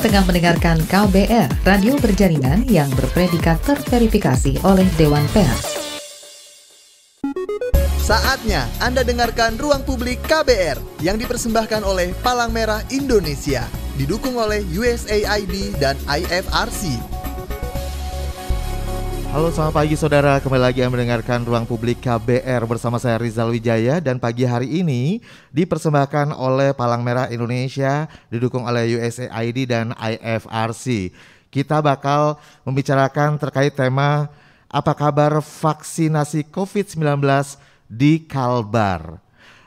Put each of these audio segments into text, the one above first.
tengah mendengarkan KBR, radio berjaringan yang berpredikat terverifikasi oleh Dewan Pers. Saatnya Anda dengarkan Ruang Publik KBR yang dipersembahkan oleh Palang Merah Indonesia, didukung oleh USAID dan IFRC. Halo selamat pagi saudara, kembali lagi yang mendengarkan Ruang Publik KBR bersama saya Rizal Wijaya dan pagi hari ini dipersembahkan oleh Palang Merah Indonesia didukung oleh USAID dan IFRC. Kita bakal membicarakan terkait tema apa kabar vaksinasi COVID-19 di Kalbar.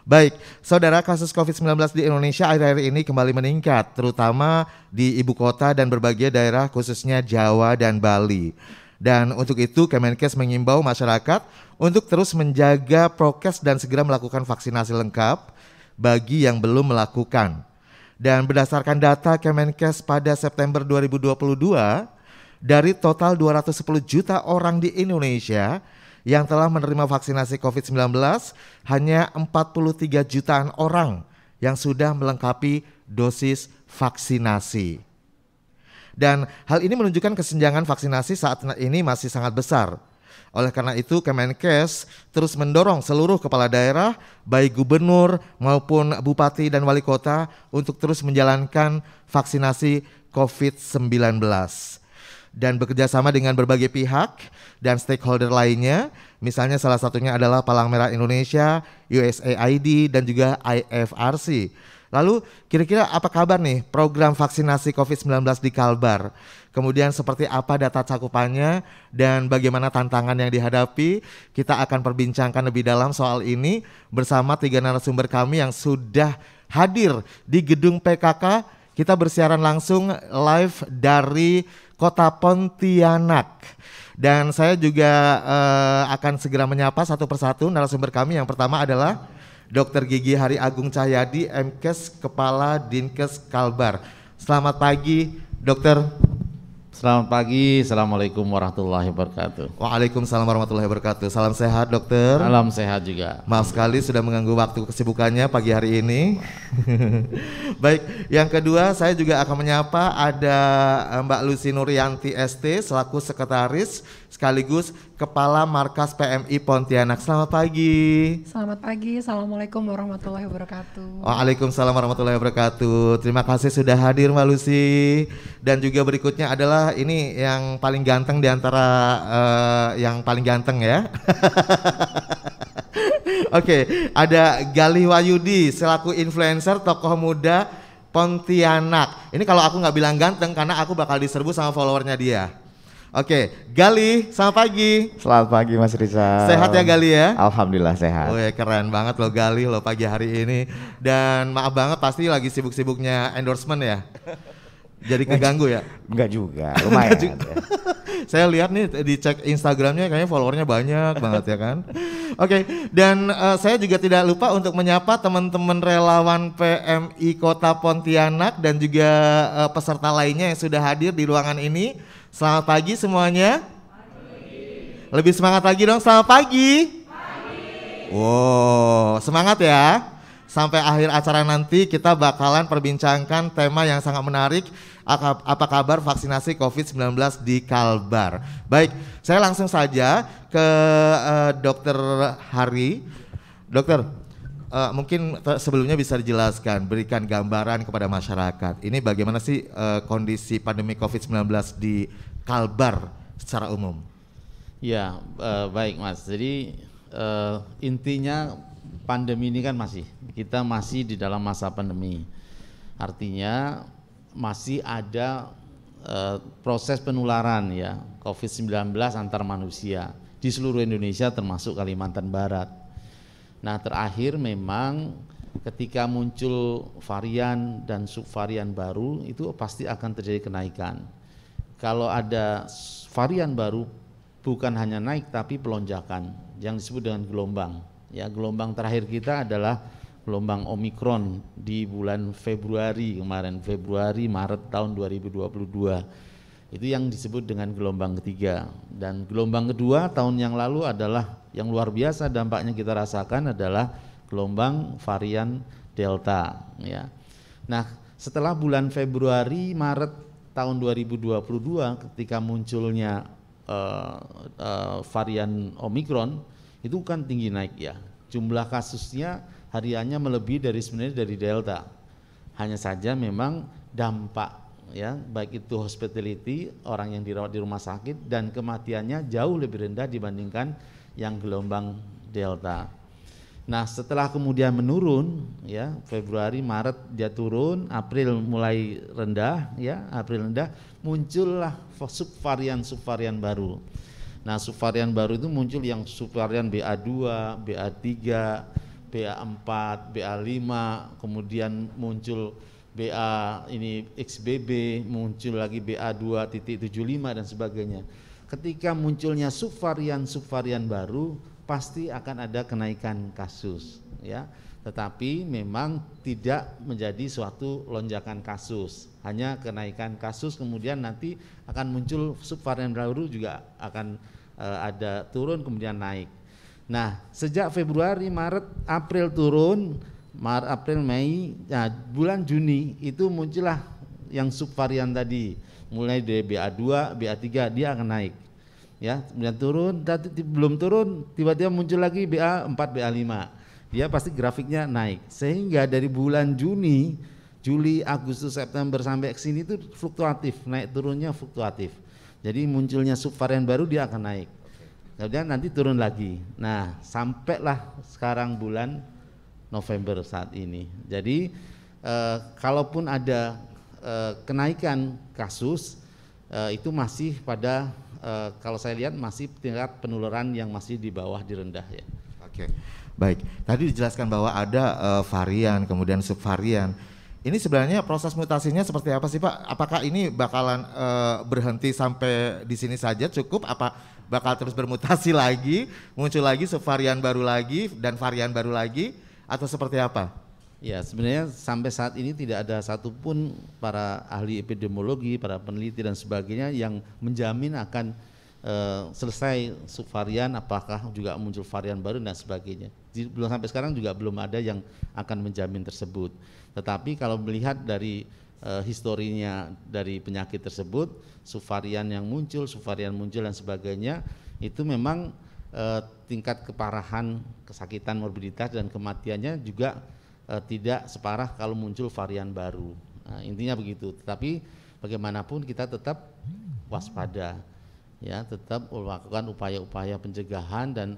Baik, saudara kasus COVID-19 di Indonesia akhir-akhir ini kembali meningkat, terutama di ibu kota dan berbagai daerah khususnya Jawa dan Bali. Dan untuk itu Kemenkes mengimbau masyarakat untuk terus menjaga prokes dan segera melakukan vaksinasi lengkap bagi yang belum melakukan. Dan berdasarkan data Kemenkes pada September 2022, dari total 210 juta orang di Indonesia yang telah menerima vaksinasi COVID-19, hanya 43 jutaan orang yang sudah melengkapi dosis vaksinasi. Dan hal ini menunjukkan kesenjangan vaksinasi saat ini masih sangat besar. Oleh karena itu, Kemenkes terus mendorong seluruh kepala daerah, baik gubernur maupun bupati dan wali kota, untuk terus menjalankan vaksinasi COVID-19 dan bekerjasama dengan berbagai pihak dan stakeholder lainnya. Misalnya salah satunya adalah Palang Merah Indonesia, USAID, dan juga IFRC. Lalu kira-kira apa kabar nih program vaksinasi COVID-19 di Kalbar? Kemudian seperti apa data cakupannya dan bagaimana tantangan yang dihadapi? Kita akan perbincangkan lebih dalam soal ini bersama tiga narasumber kami yang sudah hadir di gedung PKK. Kita bersiaran langsung live dari kota Pontianak. Dan saya juga uh, akan segera menyapa satu persatu narasumber kami. Yang pertama adalah Dr. Gigi Hari Agung Cahyadi, MKes Kepala Dinkes Kalbar. Selamat pagi, Dokter. Selamat pagi, Assalamualaikum warahmatullahi wabarakatuh. Waalaikumsalam warahmatullahi wabarakatuh. Salam sehat dokter. Salam sehat juga. Maaf sekali sudah mengganggu waktu kesibukannya pagi hari ini. Baik, yang kedua saya juga akan menyapa ada eh, Mbak Lucy Nurianti ST selaku sekretaris sekaligus Kepala Markas PMI Pontianak. Selamat pagi. Selamat pagi. Assalamualaikum warahmatullahi wabarakatuh. Waalaikumsalam warahmatullahi wabarakatuh. Terima kasih sudah hadir Mbak Lucy. Dan juga berikutnya adalah ini yang paling ganteng di antara uh, yang paling ganteng ya. Oke, okay, ada Galih Wayudi selaku influencer tokoh muda Pontianak. Ini kalau aku nggak bilang ganteng karena aku bakal diserbu sama followernya dia. Oke, Gali, selamat pagi. Selamat pagi Mas Riza. Sehat ya Gali ya? Alhamdulillah sehat. Oke, keren banget loh, Gali loh pagi hari ini. Dan maaf banget pasti lagi sibuk-sibuknya endorsement ya. Jadi keganggu ya? Enggak juga, lumayan. Enggak juga. Saya lihat nih di cek Instagramnya kayaknya followernya banyak banget ya kan. Oke, okay, dan uh, saya juga tidak lupa untuk menyapa teman-teman relawan PMI Kota Pontianak dan juga uh, peserta lainnya yang sudah hadir di ruangan ini Selamat pagi semuanya. Pagi. Lebih semangat lagi dong, selamat pagi. pagi. Wow, semangat ya. Sampai akhir acara nanti kita bakalan perbincangkan tema yang sangat menarik. Apa kabar vaksinasi COVID-19 di Kalbar? Baik, saya langsung saja ke uh, Dokter Hari. Dokter, uh, mungkin sebelumnya bisa dijelaskan, berikan gambaran kepada masyarakat. Ini bagaimana sih uh, kondisi pandemi COVID-19 di Kalbar secara umum? Ya, uh, baik Mas. Jadi uh, intinya pandemi ini kan masih kita masih di dalam masa pandemi. Artinya masih ada uh, proses penularan ya COVID-19 antar manusia di seluruh Indonesia termasuk Kalimantan Barat Nah, terakhir memang ketika muncul varian dan subvarian baru itu pasti akan terjadi kenaikan. Kalau ada varian baru bukan hanya naik tapi pelonjakan yang disebut dengan gelombang. Ya, gelombang terakhir kita adalah gelombang Omikron di bulan Februari kemarin, Februari Maret tahun 2022. Itu yang disebut dengan gelombang ketiga dan gelombang kedua tahun yang lalu adalah yang luar biasa dampaknya kita rasakan adalah gelombang varian delta ya. Nah, setelah bulan Februari Maret tahun 2022 ketika munculnya uh, uh, varian Omikron itu kan tinggi naik ya. Jumlah kasusnya hariannya melebihi dari sebenarnya dari delta. Hanya saja memang dampak ya baik itu hospitality orang yang dirawat di rumah sakit dan kematiannya jauh lebih rendah dibandingkan yang gelombang delta. Nah, setelah kemudian menurun ya, Februari, Maret dia turun, April mulai rendah ya, April rendah, muncullah subvarian subvarian baru. Nah, subvarian baru itu muncul yang subvarian BA2, BA3, BA4, BA5, kemudian muncul BA ini XBB, muncul lagi BA2.75 dan sebagainya ketika munculnya subvarian-subvarian baru pasti akan ada kenaikan kasus ya tetapi memang tidak menjadi suatu lonjakan kasus hanya kenaikan kasus kemudian nanti akan muncul subvarian baru juga akan e, ada turun kemudian naik nah sejak Februari Maret April turun Maret April Mei nah, bulan Juni itu muncullah yang subvarian tadi mulai dari BA2, BA3 dia akan naik. Ya, kemudian turun, tapi belum turun, tiba-tiba muncul lagi BA4, BA5. Dia pasti grafiknya naik. Sehingga dari bulan Juni, Juli, Agustus, September sampai ke sini itu fluktuatif, naik turunnya fluktuatif. Jadi munculnya subvarian baru dia akan naik. Kemudian nanti turun lagi. Nah, sampailah sekarang bulan November saat ini. Jadi eh, kalaupun ada Eh, kenaikan kasus eh, itu masih pada eh, kalau saya lihat masih tingkat penularan yang masih di bawah di rendah ya. Oke. Baik. Tadi dijelaskan bahwa ada varian kemudian subvarian. Ini sebenarnya proses mutasinya seperti apa sih Pak? Apakah ini bakalan berhenti sampai di sini saja cukup? Apa bakal terus bermutasi lagi, muncul lagi subvarian baru lagi dan varian baru lagi, atau seperti apa? Ya, sebenarnya sampai saat ini tidak ada satupun para ahli epidemiologi, para peneliti dan sebagainya yang menjamin akan e, selesai subvarian, apakah juga muncul varian baru dan sebagainya. Jadi, belum sampai sekarang juga belum ada yang akan menjamin tersebut. Tetapi kalau melihat dari e, historinya dari penyakit tersebut, subvarian yang muncul, subvarian muncul dan sebagainya, itu memang e, tingkat keparahan kesakitan, morbiditas dan kematiannya juga Eh, tidak separah kalau muncul varian baru. Nah, intinya begitu. Tetapi bagaimanapun kita tetap waspada, ya tetap melakukan upaya-upaya pencegahan dan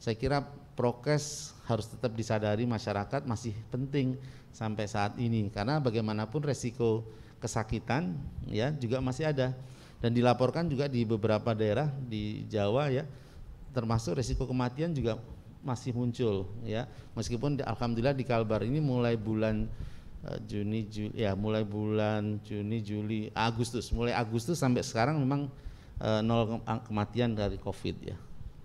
saya kira prokes harus tetap disadari masyarakat masih penting sampai saat ini karena bagaimanapun resiko kesakitan ya juga masih ada dan dilaporkan juga di beberapa daerah di Jawa ya termasuk resiko kematian juga masih muncul ya meskipun di, alhamdulillah di Kalbar ini mulai bulan eh, Juni Juli, ya mulai bulan Juni Juli Agustus mulai Agustus sampai sekarang memang uh, nol kematian dari COVID ya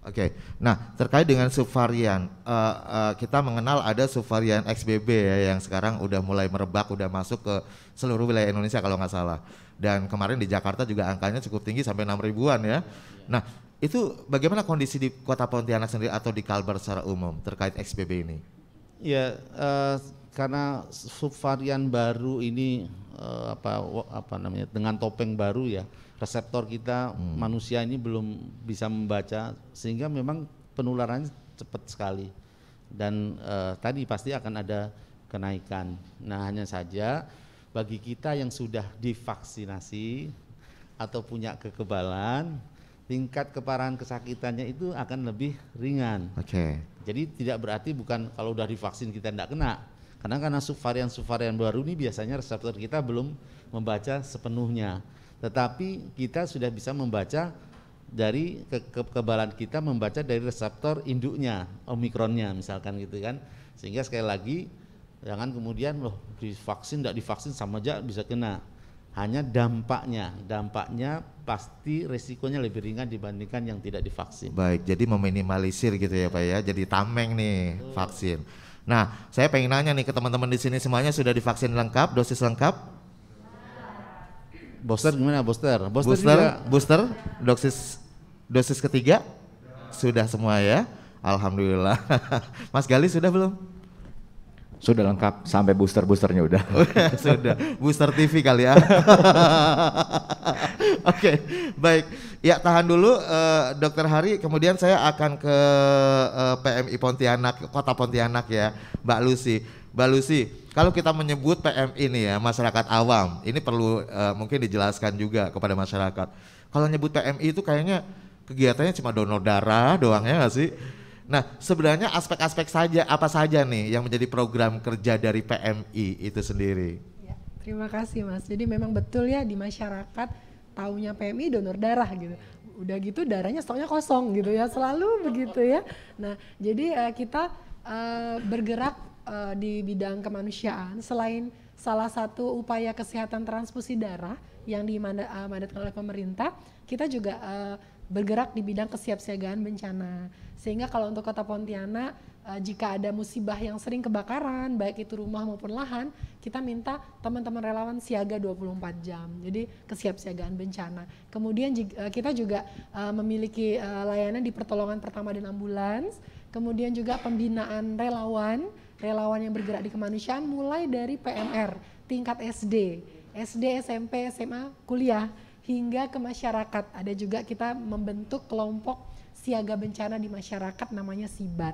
Oke, okay. nah terkait dengan subvarian, uh, uh, kita mengenal ada subvarian XBB ya yang sekarang udah mulai merebak, udah masuk ke seluruh wilayah Indonesia kalau nggak salah. Dan kemarin di Jakarta juga angkanya cukup tinggi sampai enam ribuan ya. Iya. Nah, itu bagaimana kondisi di kota Pontianak sendiri atau di Kalbar secara umum terkait XBB ini? Ya, uh, karena subvarian baru ini uh, apa apa namanya dengan topeng baru ya reseptor kita hmm. manusia ini belum bisa membaca sehingga memang penularannya cepat sekali dan uh, tadi pasti akan ada kenaikan. Nah hanya saja bagi kita yang sudah divaksinasi atau punya kekebalan tingkat keparahan kesakitannya itu akan lebih ringan. Oke. Okay. Jadi tidak berarti bukan kalau udah divaksin kita tidak kena. Karena karena subvarian subvarian baru ini biasanya reseptor kita belum membaca sepenuhnya. Tetapi kita sudah bisa membaca dari ke kekebalan kita membaca dari reseptor induknya, omikronnya misalkan gitu kan. Sehingga sekali lagi jangan kemudian loh divaksin tidak divaksin sama aja bisa kena hanya dampaknya dampaknya pasti resikonya lebih ringan dibandingkan yang tidak divaksin baik jadi meminimalisir gitu ya pak ya jadi tameng nih Betul. vaksin nah saya pengen nanya nih ke teman-teman di sini semuanya sudah divaksin lengkap dosis lengkap booster gimana booster booster booster, juga. booster dosis dosis ketiga sudah semua ya alhamdulillah mas Gali sudah belum sudah lengkap sampai booster-boosternya udah. Oh, iya, sudah. Booster TV kali ya. Oke, okay, baik. Ya tahan dulu uh, Dokter Hari. Kemudian saya akan ke uh, eh, PMI Pontianak, Kota Pontianak ya, Mbak Lucy. Mbak Lucy, kalau kita menyebut PMI ini ya, masyarakat awam, ini perlu uh, mungkin dijelaskan juga kepada masyarakat. Kalau nyebut PMI itu kayaknya kegiatannya cuma donor darah doangnya nggak sih? Nah, sebenarnya aspek-aspek saja apa saja nih yang menjadi program kerja dari PMI itu sendiri? Ya, terima kasih Mas. Jadi memang betul ya di masyarakat taunya PMI donor darah gitu. Udah gitu darahnya stoknya kosong gitu ya, selalu begitu ya. Nah, jadi uh, kita uh, bergerak uh, di bidang kemanusiaan selain salah satu upaya kesehatan transfusi darah yang dimandatkan oleh pemerintah, kita juga uh, bergerak di bidang kesiapsiagaan bencana. Sehingga kalau untuk Kota Pontianak uh, jika ada musibah yang sering kebakaran, baik itu rumah maupun lahan, kita minta teman-teman relawan siaga 24 jam. Jadi kesiapsiagaan bencana. Kemudian uh, kita juga uh, memiliki uh, layanan di pertolongan pertama dan ambulans, kemudian juga pembinaan relawan, relawan yang bergerak di kemanusiaan mulai dari PMR tingkat SD, SD, SMP, SMA, kuliah hingga ke masyarakat. Ada juga kita membentuk kelompok siaga bencana di masyarakat namanya SIBAT.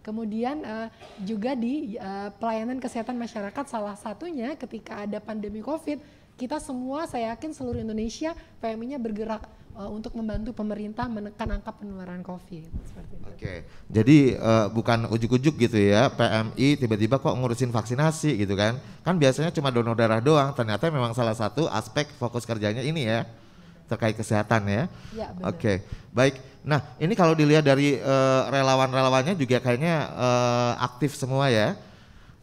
Kemudian uh, juga di uh, pelayanan kesehatan masyarakat salah satunya ketika ada pandemi Covid, kita semua saya yakin seluruh Indonesia PMI-nya bergerak Eh, untuk membantu pemerintah menekan angka penularan COVID. Seperti itu. Oke, jadi uh, bukan ujuk-ujuk gitu ya, PMI tiba-tiba kok ngurusin vaksinasi gitu kan? Kan biasanya cuma donor darah doang, ternyata memang salah satu aspek fokus kerjanya ini ya terkait kesehatan ya. ya Oke, okay. baik. Nah, ini kalau dilihat dari uh, relawan-relawannya juga kayaknya uh, aktif semua ya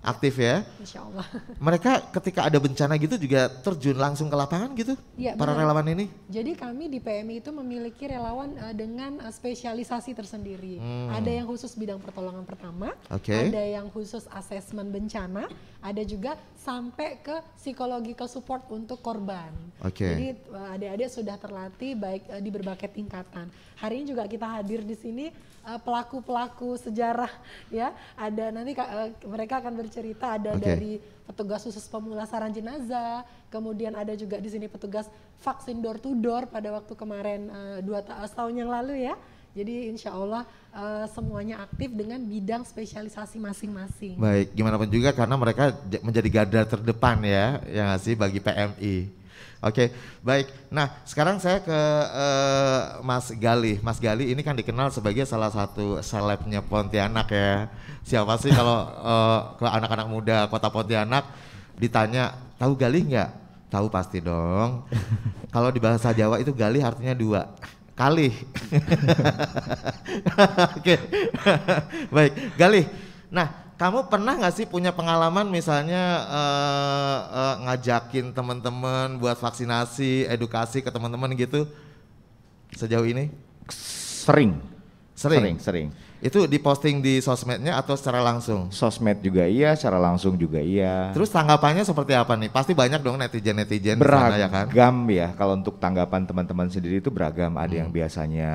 aktif ya. Insya Allah. Mereka ketika ada bencana gitu juga terjun langsung ke lapangan gitu. Ya, para benar. relawan ini. Jadi kami di PMI itu memiliki relawan uh, dengan uh, spesialisasi tersendiri. Hmm. Ada yang khusus bidang pertolongan pertama, okay. ada yang khusus asesmen bencana, ada juga sampai ke psychological support untuk korban. Okay. Jadi eh, adik-adik sudah terlatih baik eh, di berbagai tingkatan. Hari ini juga kita hadir di sini eh, pelaku-pelaku sejarah ya. Ada nanti mereka akan bercerita ada okay. dari petugas khusus pemulasaran jenazah, kemudian ada juga di sini petugas vaksin door to door pada waktu kemarin dua tahun yang lalu ya jadi insya Allah uh, semuanya aktif dengan bidang spesialisasi masing-masing. Baik, gimana pun juga karena mereka menjadi garda terdepan ya, ya nggak sih bagi PMI. Oke, baik. Nah, sekarang saya ke uh, Mas Gali. Mas Gali ini kan dikenal sebagai salah satu selebnya Pontianak ya. Siapa sih kalau uh, ke anak-anak muda kota Pontianak ditanya tahu Gali nggak? Tahu pasti dong. kalau di bahasa Jawa itu Gali artinya dua Kali. Oke. Baik, Galih. Nah, kamu pernah nggak sih punya pengalaman misalnya uh, uh, ngajakin teman-teman buat vaksinasi, edukasi ke teman-teman gitu sejauh ini? Sering. Sering. Sering, sering. Itu diposting di sosmednya atau secara langsung? Sosmed juga iya, secara langsung juga iya. Terus tanggapannya seperti apa nih? Pasti banyak dong netizen-netizen beragam sana, ya kan? Beragam ya. Kalau untuk tanggapan teman-teman sendiri itu beragam. Ada hmm. yang biasanya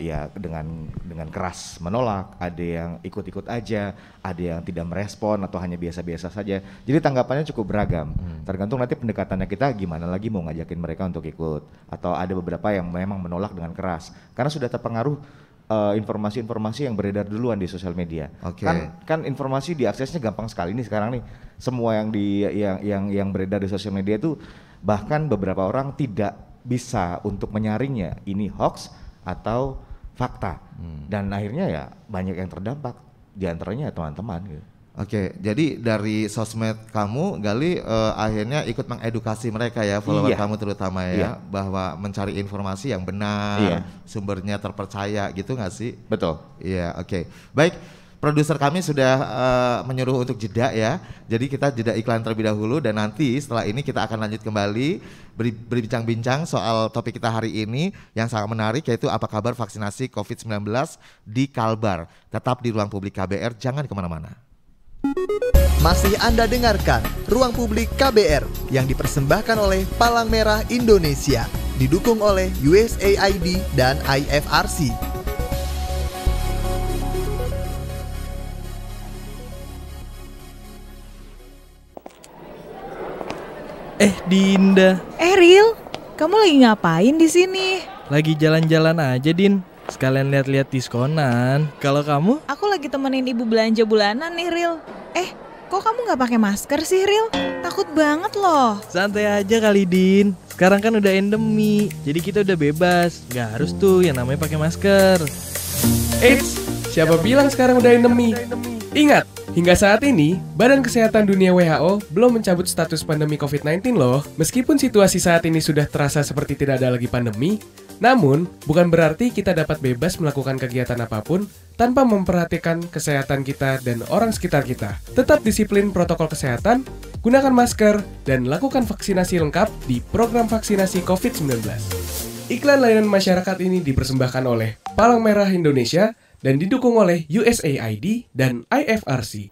ya dengan dengan keras menolak, ada yang ikut-ikut aja, ada yang tidak merespon atau hanya biasa-biasa saja. Jadi tanggapannya cukup beragam. Hmm. Tergantung nanti pendekatannya kita gimana lagi mau ngajakin mereka untuk ikut atau ada beberapa yang memang menolak dengan keras karena sudah terpengaruh informasi eh, informasi-informasi yang beredar duluan di sosial media. Okay. Kan kan informasi diaksesnya gampang sekali nih sekarang nih. Semua yang di yang yang yang beredar di sosial media itu bahkan beberapa orang tidak bisa untuk menyaringnya ini hoax atau fakta. Hmm. Dan akhirnya ya banyak yang terdampak di antaranya teman-teman gitu. Oke, jadi dari sosmed kamu, Gali uh, akhirnya ikut mengedukasi mereka ya, follower iya. kamu terutama ya, iya. bahwa mencari informasi yang benar, iya. sumbernya terpercaya gitu nggak sih? Betul. Iya, oke. Baik, produser kami sudah uh, menyuruh untuk jeda ya, jadi kita jeda iklan terlebih dahulu dan nanti setelah ini kita akan lanjut kembali berbincang-bincang soal topik kita hari ini yang sangat menarik yaitu apa kabar vaksinasi COVID-19 di Kalbar. Tetap di ruang publik KBR, jangan kemana-mana. Masih Anda dengarkan Ruang Publik KBR yang dipersembahkan oleh Palang Merah Indonesia, didukung oleh USAID dan IFRC. Eh, Dinda. Eh, kamu lagi ngapain di sini? Lagi jalan-jalan aja, Din. Sekalian lihat-lihat diskonan. Kalau kamu? Aku lagi temenin ibu belanja bulanan nih, Ril. Eh, kok kamu nggak pakai masker sih, Ril? Takut banget loh. Santai aja kali, Din. Sekarang kan udah endemi, jadi kita udah bebas. Nggak harus tuh yang namanya pakai masker. Eits, siapa bilang sekarang udah endemi? Ingat, Hingga saat ini, Badan Kesehatan Dunia WHO belum mencabut status pandemi COVID-19 loh. Meskipun situasi saat ini sudah terasa seperti tidak ada lagi pandemi, namun bukan berarti kita dapat bebas melakukan kegiatan apapun tanpa memperhatikan kesehatan kita dan orang sekitar kita. Tetap disiplin protokol kesehatan, gunakan masker, dan lakukan vaksinasi lengkap di program vaksinasi COVID-19. Iklan layanan masyarakat ini dipersembahkan oleh Palang Merah Indonesia dan didukung oleh USAID dan IFRC.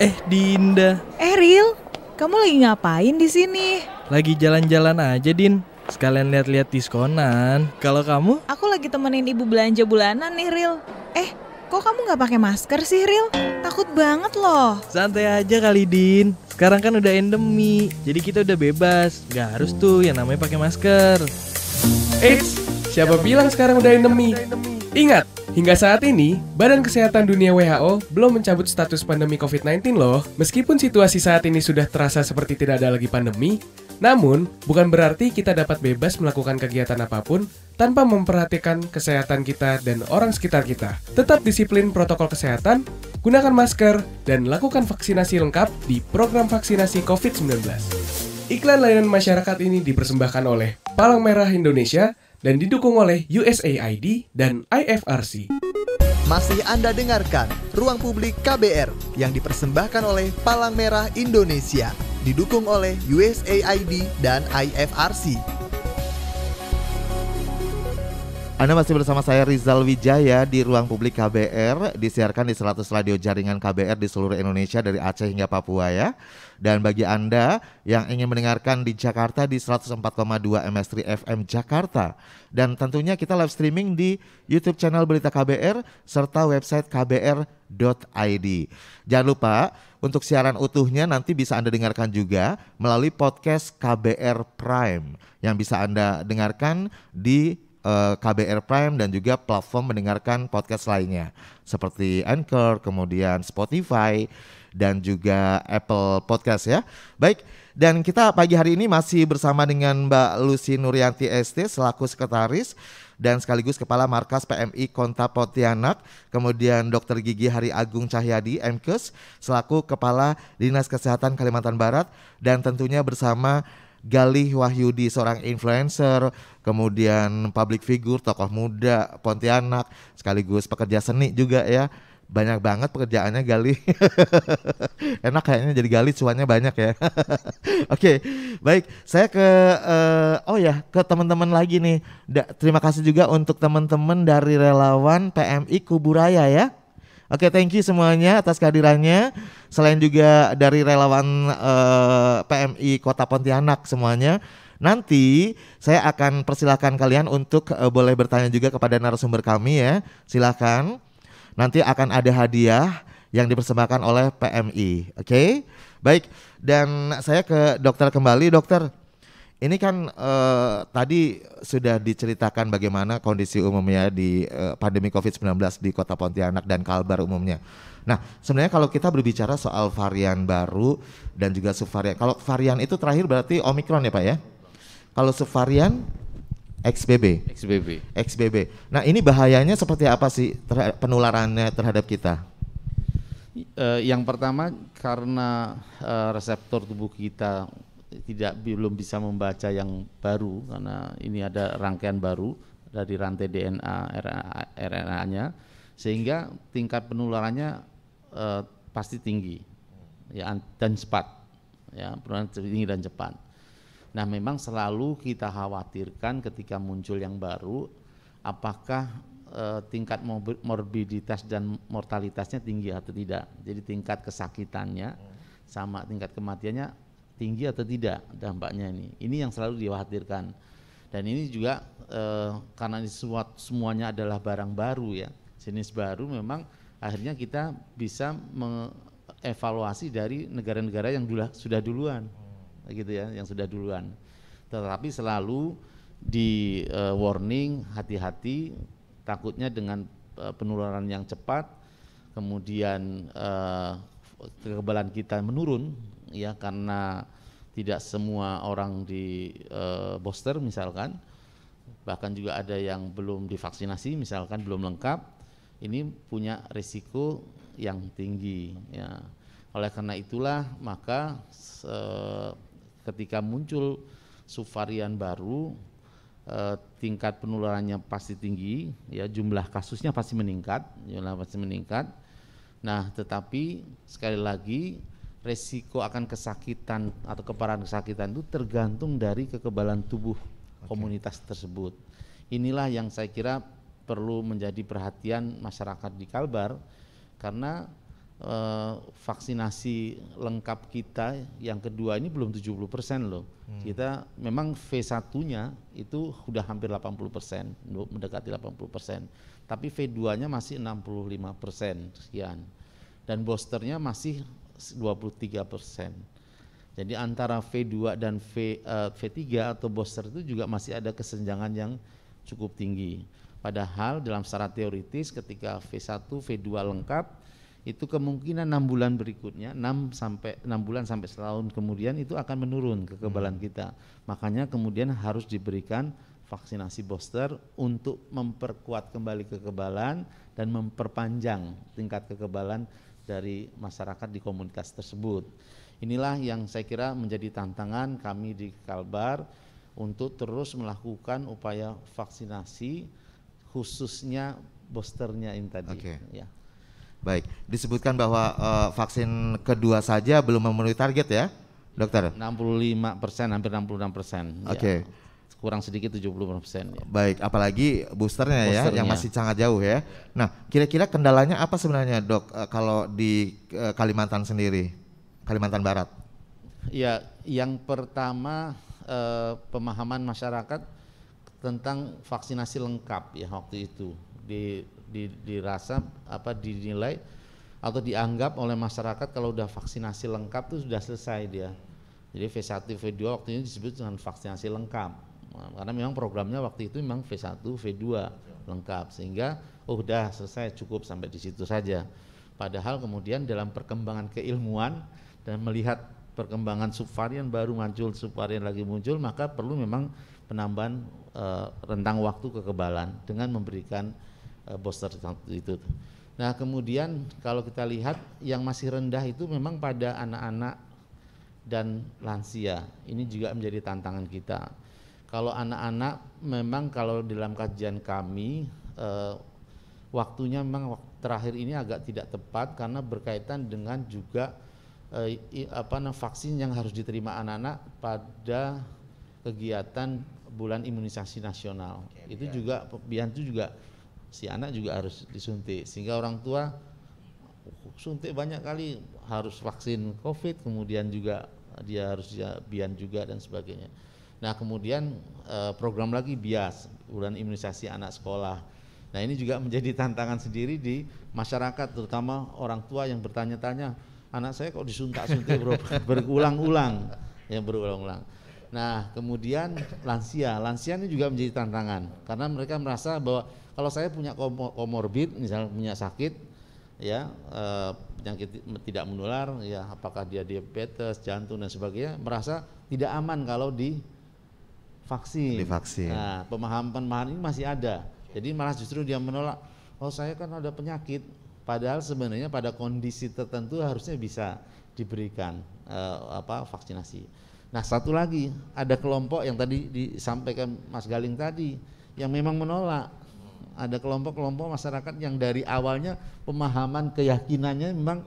Eh, Dinda. Eh, Ril, kamu lagi ngapain di sini? Lagi jalan-jalan aja, Din. Sekalian lihat-lihat diskonan. Kalau kamu? Aku lagi temenin ibu belanja bulanan nih, Ril. Eh, kok kamu nggak pakai masker sih, Ril? Takut banget loh. Santai aja kali, Din. Sekarang kan udah endemi, jadi kita udah bebas. Gak harus tuh yang namanya pakai masker. Eh, siapa bilang sekarang udah endemi? Ingat, hingga saat ini, Badan Kesehatan Dunia WHO belum mencabut status pandemi COVID-19 loh. Meskipun situasi saat ini sudah terasa seperti tidak ada lagi pandemi, namun, bukan berarti kita dapat bebas melakukan kegiatan apapun tanpa memperhatikan kesehatan kita dan orang sekitar kita. Tetap disiplin protokol kesehatan, gunakan masker, dan lakukan vaksinasi lengkap di program vaksinasi COVID-19. Iklan layanan masyarakat ini dipersembahkan oleh Palang Merah Indonesia dan didukung oleh USAID dan IFRC. Masih Anda dengarkan Ruang Publik KBR yang dipersembahkan oleh Palang Merah Indonesia, didukung oleh USAID dan IFRC. Anda masih bersama saya Rizal Wijaya di Ruang Publik KBR, disiarkan di 100 radio jaringan KBR di seluruh Indonesia dari Aceh hingga Papua ya. Dan bagi Anda yang ingin mendengarkan di Jakarta di 104,2 MS3 FM Jakarta. Dan tentunya kita live streaming di YouTube channel Berita KBR serta website kbr.id. Jangan lupa untuk siaran utuhnya nanti bisa Anda dengarkan juga melalui podcast KBR Prime yang bisa Anda dengarkan di eh, KBR Prime dan juga platform mendengarkan podcast lainnya seperti Anchor, kemudian Spotify, dan juga Apple Podcast ya. Baik, dan kita pagi hari ini masih bersama dengan Mbak Lucy Nuryanti ST selaku sekretaris dan sekaligus Kepala Markas PMI Konta Pontianak, kemudian Dr. Gigi Hari Agung Cahyadi MKes selaku Kepala Dinas Kesehatan Kalimantan Barat dan tentunya bersama Galih Wahyudi seorang influencer, kemudian public figure, tokoh muda Pontianak, sekaligus pekerja seni juga ya banyak banget pekerjaannya gali enak kayaknya jadi gali cuannya banyak ya oke okay, baik saya ke uh, oh ya ke teman-teman lagi nih da terima kasih juga untuk teman-teman dari relawan PMI Kuburaya ya Oke, okay, thank you semuanya atas kehadirannya. Selain juga dari relawan uh, eh, PMI Kota Pontianak semuanya. Nanti saya akan persilahkan kalian untuk uh, boleh bertanya juga kepada narasumber kami ya. Silahkan Nanti akan ada hadiah yang dipersembahkan oleh PMI. Oke, okay? baik. Dan saya ke dokter kembali, dokter. Ini kan eh, tadi sudah diceritakan bagaimana kondisi umumnya di eh, pandemi COVID-19 di Kota Pontianak dan Kalbar umumnya. Nah, sebenarnya kalau kita berbicara soal varian baru dan juga subvarian, kalau varian itu terakhir berarti Omikron ya Pak ya? Kalau subvarian XBB. XBB. XBB. Nah, ini bahayanya seperti apa sih terhadap penularannya terhadap kita? Uh, yang pertama karena uh, reseptor tubuh kita tidak belum bisa membaca yang baru karena ini ada rangkaian baru dari rantai DNA RNA-nya sehingga tingkat penularannya uh, pasti tinggi ya dan cepat ya penularan tinggi dan cepat Nah, memang selalu kita khawatirkan ketika muncul yang baru, apakah eh, tingkat morbiditas dan mortalitasnya tinggi atau tidak. Jadi tingkat kesakitannya sama tingkat kematiannya tinggi atau tidak dampaknya ini. Ini yang selalu dikhawatirkan. Dan ini juga eh, karena ini semuanya adalah barang baru ya, jenis baru memang akhirnya kita bisa mengevaluasi dari negara-negara yang dulu, sudah duluan gitu ya, yang sudah duluan. Tetapi selalu di uh, warning hati-hati takutnya dengan uh, penularan yang cepat kemudian uh, kekebalan kita menurun ya karena tidak semua orang di uh, booster misalkan bahkan juga ada yang belum divaksinasi misalkan belum lengkap ini punya risiko yang tinggi ya oleh karena itulah maka ketika muncul subvarian baru eh, tingkat penularannya pasti tinggi ya jumlah kasusnya pasti meningkat jumlah pasti meningkat nah tetapi sekali lagi resiko akan kesakitan atau keparahan kesakitan itu tergantung dari kekebalan tubuh okay. komunitas tersebut inilah yang saya kira perlu menjadi perhatian masyarakat di Kalbar karena uh, vaksinasi lengkap kita yang kedua ini belum 70 persen loh. Hmm. Kita memang V1-nya itu sudah hampir 80 persen, mendekati 80 persen. Tapi V2-nya masih 65 persen sekian. Dan boosternya masih 23 persen. Jadi antara V2 dan v, uh, eh, V3 atau booster itu juga masih ada kesenjangan yang cukup tinggi. Padahal dalam secara teoritis ketika V1, V2 lengkap, itu kemungkinan enam bulan berikutnya 6 sampai enam bulan sampai setahun kemudian itu akan menurun kekebalan hmm. kita makanya kemudian harus diberikan vaksinasi booster untuk memperkuat kembali kekebalan dan memperpanjang tingkat kekebalan dari masyarakat di komunitas tersebut inilah yang saya kira menjadi tantangan kami di Kalbar untuk terus melakukan upaya vaksinasi khususnya boosternya ini tadi okay. ya Baik, disebutkan bahwa uh, vaksin kedua saja belum memenuhi target ya, dokter? 65 persen, hampir 66 persen. Ya. Oke. Okay. Ya kurang sedikit 70 persen. Ya. Baik, apalagi boosternya, ya, boosternya ya, yang masih sangat jauh ya. Nah, kira-kira kendalanya apa sebenarnya dok eh, kalau di eh, Kalimantan sendiri, Kalimantan Barat? Ya, yang pertama eh, pemahaman masyarakat tentang vaksinasi lengkap ya waktu itu di di, dirasa apa dinilai atau dianggap oleh masyarakat kalau sudah vaksinasi lengkap itu sudah selesai dia. Jadi V1 V2 waktu ini disebut dengan vaksinasi lengkap. Nah, karena memang programnya waktu itu memang V1 V2 lengkap sehingga oh udah selesai cukup sampai di situ saja. Padahal kemudian dalam perkembangan keilmuan dan melihat perkembangan subvarian baru muncul, subvarian lagi muncul, maka perlu memang penambahan e, rentang waktu kekebalan dengan memberikan Eh, booster itu. Nah kemudian kalau kita lihat yang masih rendah itu memang pada anak-anak dan lansia. Ini juga menjadi tantangan kita. Kalau anak-anak memang kalau dalam kajian kami eh, waktunya memang terakhir ini agak tidak tepat karena berkaitan dengan juga eh, apa vaksin yang harus diterima anak-anak pada kegiatan bulan imunisasi nasional. Oke, itu ya. juga itu juga si anak juga harus disuntik sehingga orang tua oh, suntik banyak kali harus vaksin covid kemudian juga dia harus ya, bian juga dan sebagainya nah kemudian eh, program lagi bias bulan imunisasi anak sekolah nah ini juga menjadi tantangan sendiri di masyarakat terutama orang tua yang bertanya-tanya anak saya kok disuntak-suntik ya, berulang-ulang yang berulang-ulang Nah, kemudian lansia, lansia ini juga menjadi tantangan karena mereka merasa bahwa kalau saya punya komorbid, misalnya punya sakit, ya eh, penyakit tidak menular, ya apakah dia diabetes, jantung dan sebagainya, merasa tidak aman kalau di vaksin. Di vaksin. Nah, pemahaman-pemahaman ini masih ada. Jadi malah justru dia menolak. Oh, saya kan ada penyakit. Padahal sebenarnya pada kondisi tertentu harusnya bisa diberikan eh, apa vaksinasi. Nah satu lagi ada kelompok yang tadi disampaikan Mas Galing tadi yang memang menolak. Ada kelompok-kelompok masyarakat yang dari awalnya pemahaman keyakinannya memang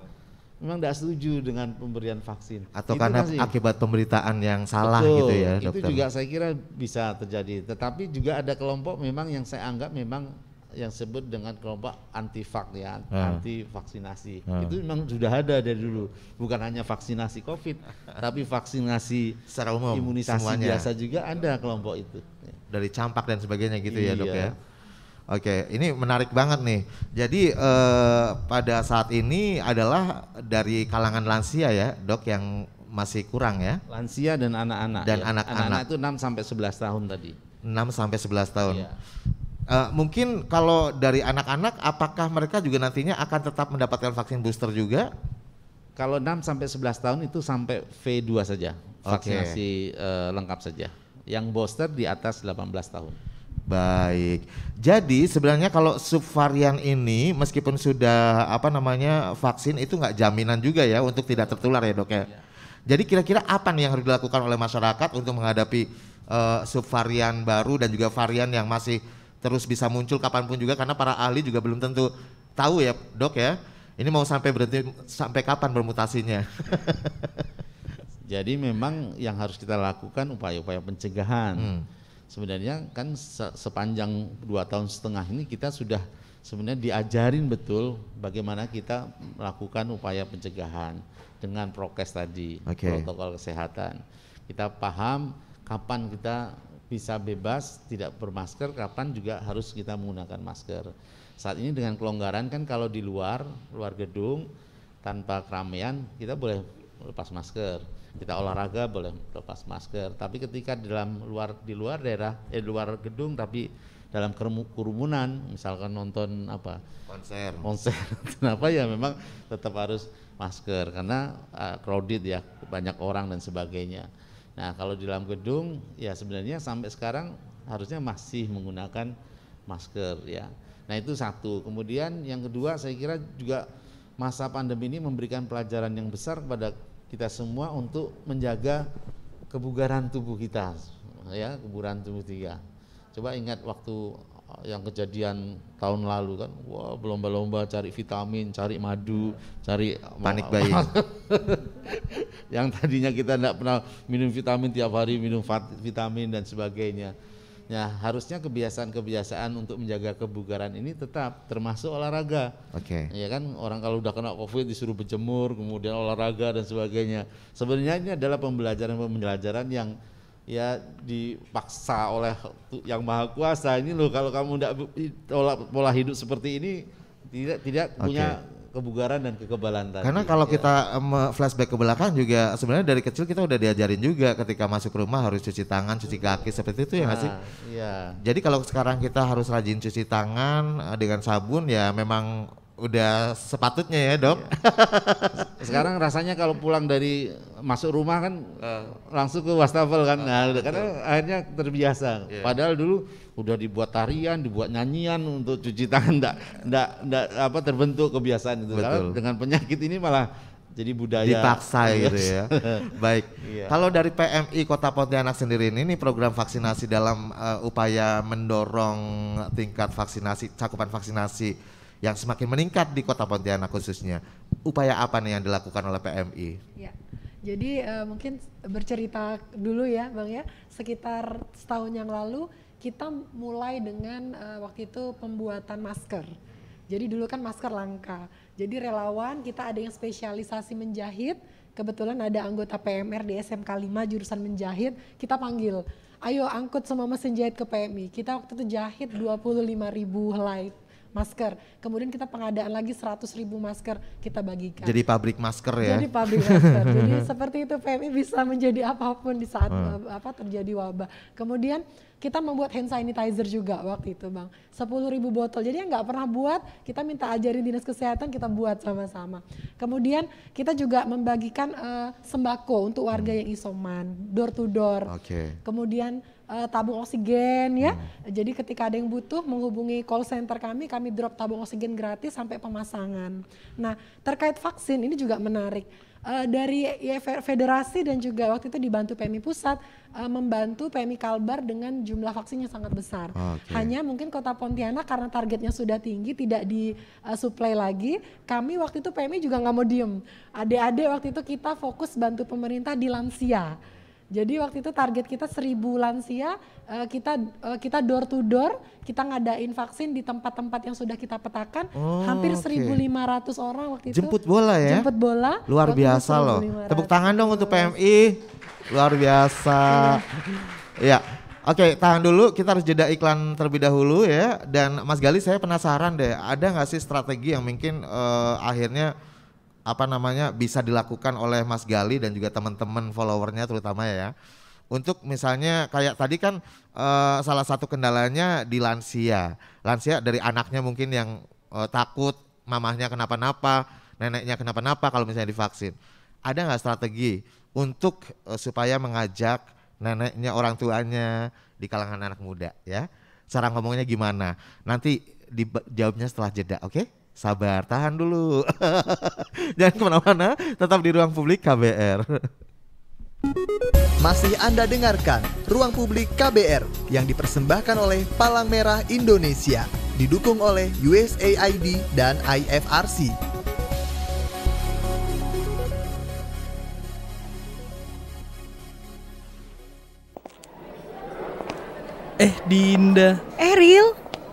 memang tidak setuju dengan pemberian vaksin. Atau itu karena masih, akibat pemberitaan yang salah betul, gitu ya dokter. Itu juga saya kira bisa terjadi. Tetapi juga ada kelompok memang yang saya anggap memang yang disebut dengan kelompok anti vak ya, ah. anti vaksinasi. Ah. Itu memang sudah ada dari dulu. Bukan hanya vaksinasi Covid, tapi vaksinasi secara umum imunisasi semuanya. biasa juga ada kelompok itu. Dari campak dan sebagainya gitu iya. ya, Dok iya. ya. Oke, ini menarik banget nih. Jadi eh, pada saat ini adalah dari kalangan lansia ya, Dok yang masih kurang ya. Lansia dan anak-anak. Dan ya. anak-anak. Ya. itu 6 sampai 11 tahun tadi. 6 sampai 11 tahun. Iya. Uh, mungkin kalau dari anak-anak, apakah mereka juga nantinya akan tetap mendapatkan vaksin booster juga? Kalau 6 sampai 11 tahun itu sampai V2 saja, vaksinasi okay. uh, eh, lengkap saja. Yang booster di atas 18 tahun. Baik. Jadi sebenarnya kalau subvarian ini meskipun sudah apa namanya vaksin itu nggak jaminan juga ya untuk tidak tertular ya dok ya? Iya. Jadi kira-kira apa nih yang harus dilakukan oleh masyarakat untuk menghadapi uh, subvarian baru dan juga varian yang masih terus bisa muncul kapanpun juga karena para ahli juga belum tentu tahu ya dok ya ini mau sampai berhenti sampai kapan bermutasinya jadi memang yang harus kita lakukan upaya-upaya pencegahan hmm. sebenarnya kan se sepanjang dua tahun setengah ini kita sudah sebenarnya diajarin betul bagaimana kita melakukan upaya pencegahan dengan prokes tadi okay. protokol kesehatan kita paham kapan kita bisa bebas tidak bermasker kapan juga harus kita menggunakan masker. Saat ini dengan kelonggaran kan kalau di luar, luar gedung tanpa keramaian kita boleh lepas masker. Kita olahraga boleh lepas masker, tapi ketika di dalam luar di luar daerah eh luar gedung tapi dalam kerumunan misalkan nonton apa konser konser kenapa ya memang tetap harus masker karena uh, crowded ya banyak orang dan sebagainya Nah, kalau di dalam gedung ya sebenarnya sampai sekarang harusnya masih menggunakan masker ya. Nah, itu satu. Kemudian yang kedua saya kira juga masa pandemi ini memberikan pelajaran yang besar kepada kita semua untuk menjaga kebugaran tubuh kita ya, kebugaran tubuh kita. Coba ingat waktu yang kejadian tahun lalu kan wah berlomba-lomba cari vitamin cari madu cari panik bayi yang tadinya kita tidak pernah minum vitamin tiap hari minum vitamin dan sebagainya ya harusnya kebiasaan-kebiasaan untuk menjaga kebugaran ini tetap termasuk olahraga oke okay. ya kan orang kalau udah kena covid disuruh berjemur kemudian olahraga dan sebagainya sebenarnya ini adalah pembelajaran pembelajaran yang ya dipaksa oleh yang maha kuasa ini loh kalau kamu tidak pola, pola hidup seperti ini tidak tidak okay. punya kebugaran dan kekebalan tadi. Karena kalau ya. kita flashback ke belakang juga sebenarnya dari kecil kita udah diajarin juga ketika masuk rumah harus cuci tangan, cuci kaki seperti itu ya nah, sih? Iya. Jadi kalau sekarang kita harus rajin cuci tangan eh, dengan sabun ya memang udah sepatutnya ya dok. Iya. Sekarang rasanya kalau pulang dari masuk rumah kan uh, langsung ke wastafel kan, uh, nah, karena akhirnya terbiasa. Yeah. Padahal dulu udah dibuat tarian, dibuat nyanyian untuk cuci tangan, ndak ndak ndak apa terbentuk kebiasaan itu. Betul. dengan penyakit ini malah jadi budaya dipaksa iya. gitu ya. Baik. Iya. Kalau dari PMI Kota Pontianak sendiri ini, ini program vaksinasi dalam uh, upaya mendorong tingkat vaksinasi, cakupan vaksinasi yang semakin meningkat di Kota Pontianak khususnya. Upaya apa nih yang dilakukan oleh PMI? Ya. Jadi uh, mungkin bercerita dulu ya Bang ya, sekitar setahun yang lalu kita mulai dengan uh, waktu itu pembuatan masker. Jadi dulu kan masker langka. Jadi relawan kita ada yang spesialisasi menjahit, kebetulan ada anggota PMR di SMK 5 jurusan menjahit, kita panggil, ayo angkut semua mesin jahit ke PMI. Kita waktu itu jahit 25 ribu helai masker. Kemudian kita pengadaan lagi 100 ribu masker kita bagikan. Jadi pabrik masker ya. Jadi pabrik masker. Jadi seperti itu PMI bisa menjadi apapun di saat hmm. apa terjadi wabah. Kemudian kita membuat hand sanitizer juga waktu itu bang 10.000 botol jadi yang nggak pernah buat kita minta ajarin dinas kesehatan kita buat sama-sama kemudian kita juga membagikan uh, sembako untuk warga yang isoman door to door okay. kemudian uh, tabung oksigen ya. Hmm. Jadi ketika ada yang butuh menghubungi call center kami, kami drop tabung oksigen gratis sampai pemasangan. Nah, terkait vaksin ini juga menarik uh, dari ya, federasi dan juga waktu itu dibantu PMI pusat uh, membantu PMI Kalbar dengan jumlah vaksinnya sangat besar. Ah, okay. Hanya mungkin kota Pontianak karena targetnya sudah tinggi tidak disuplai eh, lagi. Kami waktu itu PMI juga nggak mau diem. Adik-adik waktu itu kita fokus bantu pemerintah di lansia jadi waktu itu target kita seribu lansia, uh, kita uh, kita door to door, kita ngadain vaksin di tempat-tempat yang sudah kita petakan, oh, hampir okay. 1500 orang waktu itu. Jemput bola ya. Jemput bola. Luar biasa loh. Tepuk tangan dong untuk PMI. Luar biasa. ya. Oke, okay, tahan dulu. Kita harus jeda iklan terlebih dahulu ya. Dan Mas Gali, saya penasaran deh, ada nggak sih strategi yang mungkin uh, akhirnya apa namanya bisa dilakukan oleh Mas Gali dan juga teman-teman followernya terutama ya, ya. untuk misalnya kayak tadi kan uh, salah satu kendalanya di lansia lansia dari anaknya mungkin yang uh, takut mamahnya kenapa-napa neneknya kenapa-napa kalau misalnya divaksin ada nggak strategi untuk uh, supaya mengajak neneknya orang tuanya di kalangan anak muda ya cara ngomongnya gimana nanti dijawabnya setelah jeda oke okay? sabar tahan dulu jangan kemana-mana tetap di ruang publik KBR masih Anda dengarkan Ruang Publik KBR yang dipersembahkan oleh Palang Merah Indonesia didukung oleh USAID dan IFRC Eh Dinda Eh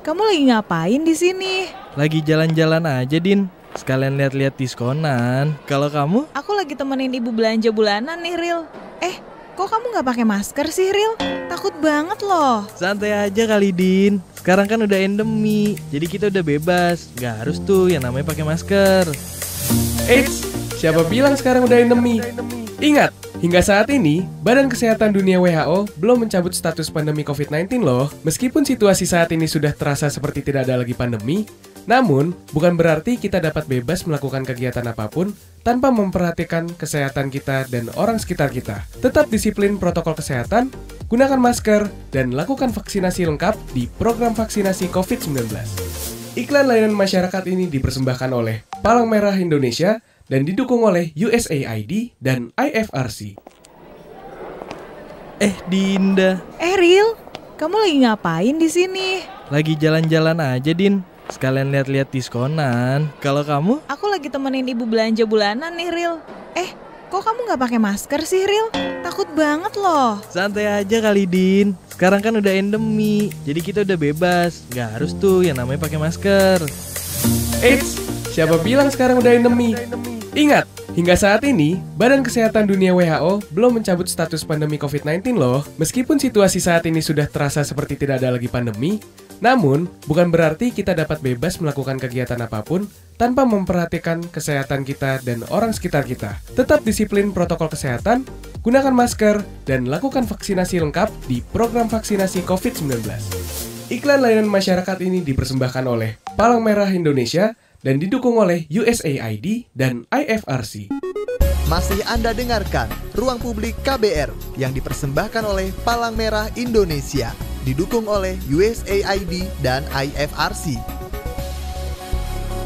kamu lagi ngapain di sini? Lagi jalan-jalan aja, Din. Sekalian lihat-lihat diskonan. Kalau kamu? Aku lagi temenin ibu belanja bulanan nih, Ril. Eh, kok kamu nggak pakai masker sih, Ril? Takut banget loh. Santai aja kali, Din. Sekarang kan udah endemi, jadi kita udah bebas. Gak harus tuh yang namanya pakai masker. Eits, siapa bilang sekarang udah endemi? Ingat, Hingga saat ini, Badan Kesehatan Dunia WHO belum mencabut status pandemi COVID-19 loh. Meskipun situasi saat ini sudah terasa seperti tidak ada lagi pandemi, namun bukan berarti kita dapat bebas melakukan kegiatan apapun tanpa memperhatikan kesehatan kita dan orang sekitar kita. Tetap disiplin protokol kesehatan, gunakan masker, dan lakukan vaksinasi lengkap di program vaksinasi COVID-19. Iklan layanan masyarakat ini dipersembahkan oleh Palang Merah Indonesia dan didukung oleh USAID dan IFRC. Eh, Dinda. Eh, Ril, kamu lagi ngapain di sini? Lagi jalan-jalan aja, Din. Sekalian lihat-lihat diskonan. Kalau kamu? Aku lagi temenin ibu belanja bulanan nih, Ril. Eh, kok kamu nggak pakai masker sih, Ril? Takut banget loh. Santai aja kali, Din. Sekarang kan udah endemi, jadi kita udah bebas. Gak harus tuh yang namanya pakai masker. Eits, siapa bilang sekarang udah endemi? Ingat, hingga saat ini, Badan Kesehatan Dunia WHO belum mencabut status pandemi COVID-19 loh. Meskipun situasi saat ini sudah terasa seperti tidak ada lagi pandemi, namun bukan berarti kita dapat bebas melakukan kegiatan apapun tanpa memperhatikan kesehatan kita dan orang sekitar kita. Tetap disiplin protokol kesehatan, gunakan masker, dan lakukan vaksinasi lengkap di program vaksinasi COVID-19. Iklan layanan masyarakat ini dipersembahkan oleh Palang Merah Indonesia dan didukung oleh USAID dan IFRC. Masih Anda dengarkan Ruang Publik KBR yang dipersembahkan oleh Palang Merah Indonesia, didukung oleh USAID dan IFRC.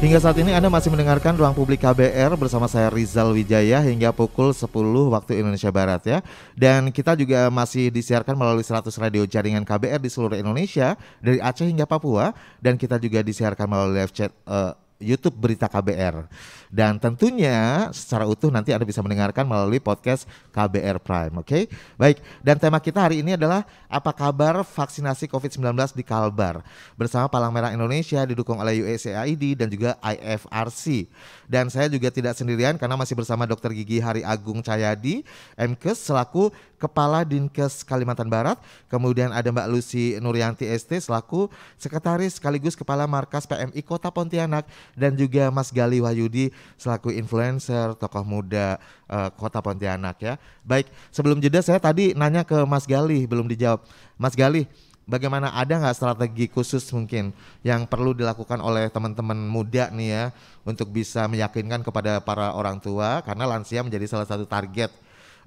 Hingga saat ini Anda masih mendengarkan Ruang Publik KBR bersama saya Rizal Wijaya hingga pukul 10 waktu Indonesia Barat ya. Dan kita juga masih disiarkan melalui 100 radio jaringan KBR di seluruh Indonesia dari Aceh hingga Papua dan kita juga disiarkan melalui live chat uh, YouTube Berita KBR dan tentunya secara utuh nanti Anda bisa mendengarkan melalui podcast KBR Prime, oke? Okay? Baik, dan tema kita hari ini adalah apa kabar vaksinasi COVID-19 di Kalbar bersama Palang Merah Indonesia didukung oleh USAID e dan juga IFRC. Dan saya juga tidak sendirian karena masih bersama Dr. Gigi Hari Agung Cahyadi, MKes selaku Kepala Dinkes Kalimantan Barat, kemudian ada Mbak Lucy Nurianti ST selaku Sekretaris sekaligus Kepala Markas PMI Kota Pontianak dan juga Mas Gali Wahyudi selaku influencer, tokoh muda uh, Kota Pontianak ya. Baik, sebelum jeda saya tadi nanya ke Mas Galih belum dijawab. Mas Galih, bagaimana ada nggak strategi khusus mungkin yang perlu dilakukan oleh teman-teman muda nih ya untuk bisa meyakinkan kepada para orang tua karena lansia menjadi salah satu target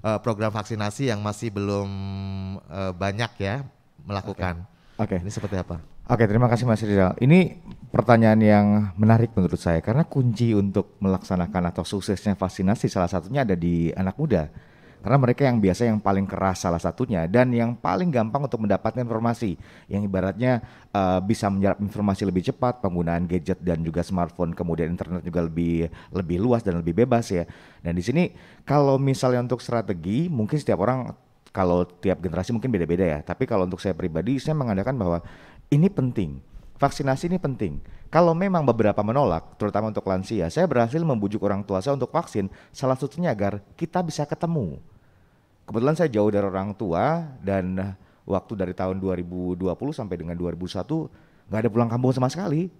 uh, program vaksinasi yang masih belum uh, banyak ya melakukan. Oke. Okay. Ini seperti apa? Oke, terima kasih Mas Rizal. Ini pertanyaan yang menarik menurut saya karena kunci untuk melaksanakan atau suksesnya vaksinasi salah satunya ada di anak muda. Karena mereka yang biasa yang paling keras salah satunya dan yang paling gampang untuk mendapatkan informasi yang ibaratnya uh, bisa menyerap informasi lebih cepat, penggunaan gadget dan juga smartphone kemudian internet juga lebih lebih luas dan lebih bebas ya. Dan di sini kalau misalnya untuk strategi mungkin setiap orang kalau tiap generasi mungkin beda-beda ya. Tapi kalau untuk saya pribadi, saya mengadakan bahwa ini penting. Vaksinasi ini penting. Kalau memang beberapa menolak, terutama untuk lansia, saya berhasil membujuk orang tua saya untuk vaksin, salah satunya agar kita bisa ketemu. Kebetulan saya jauh dari orang tua dan waktu dari tahun 2020 sampai dengan 2001 nggak ada pulang kampung sama sekali.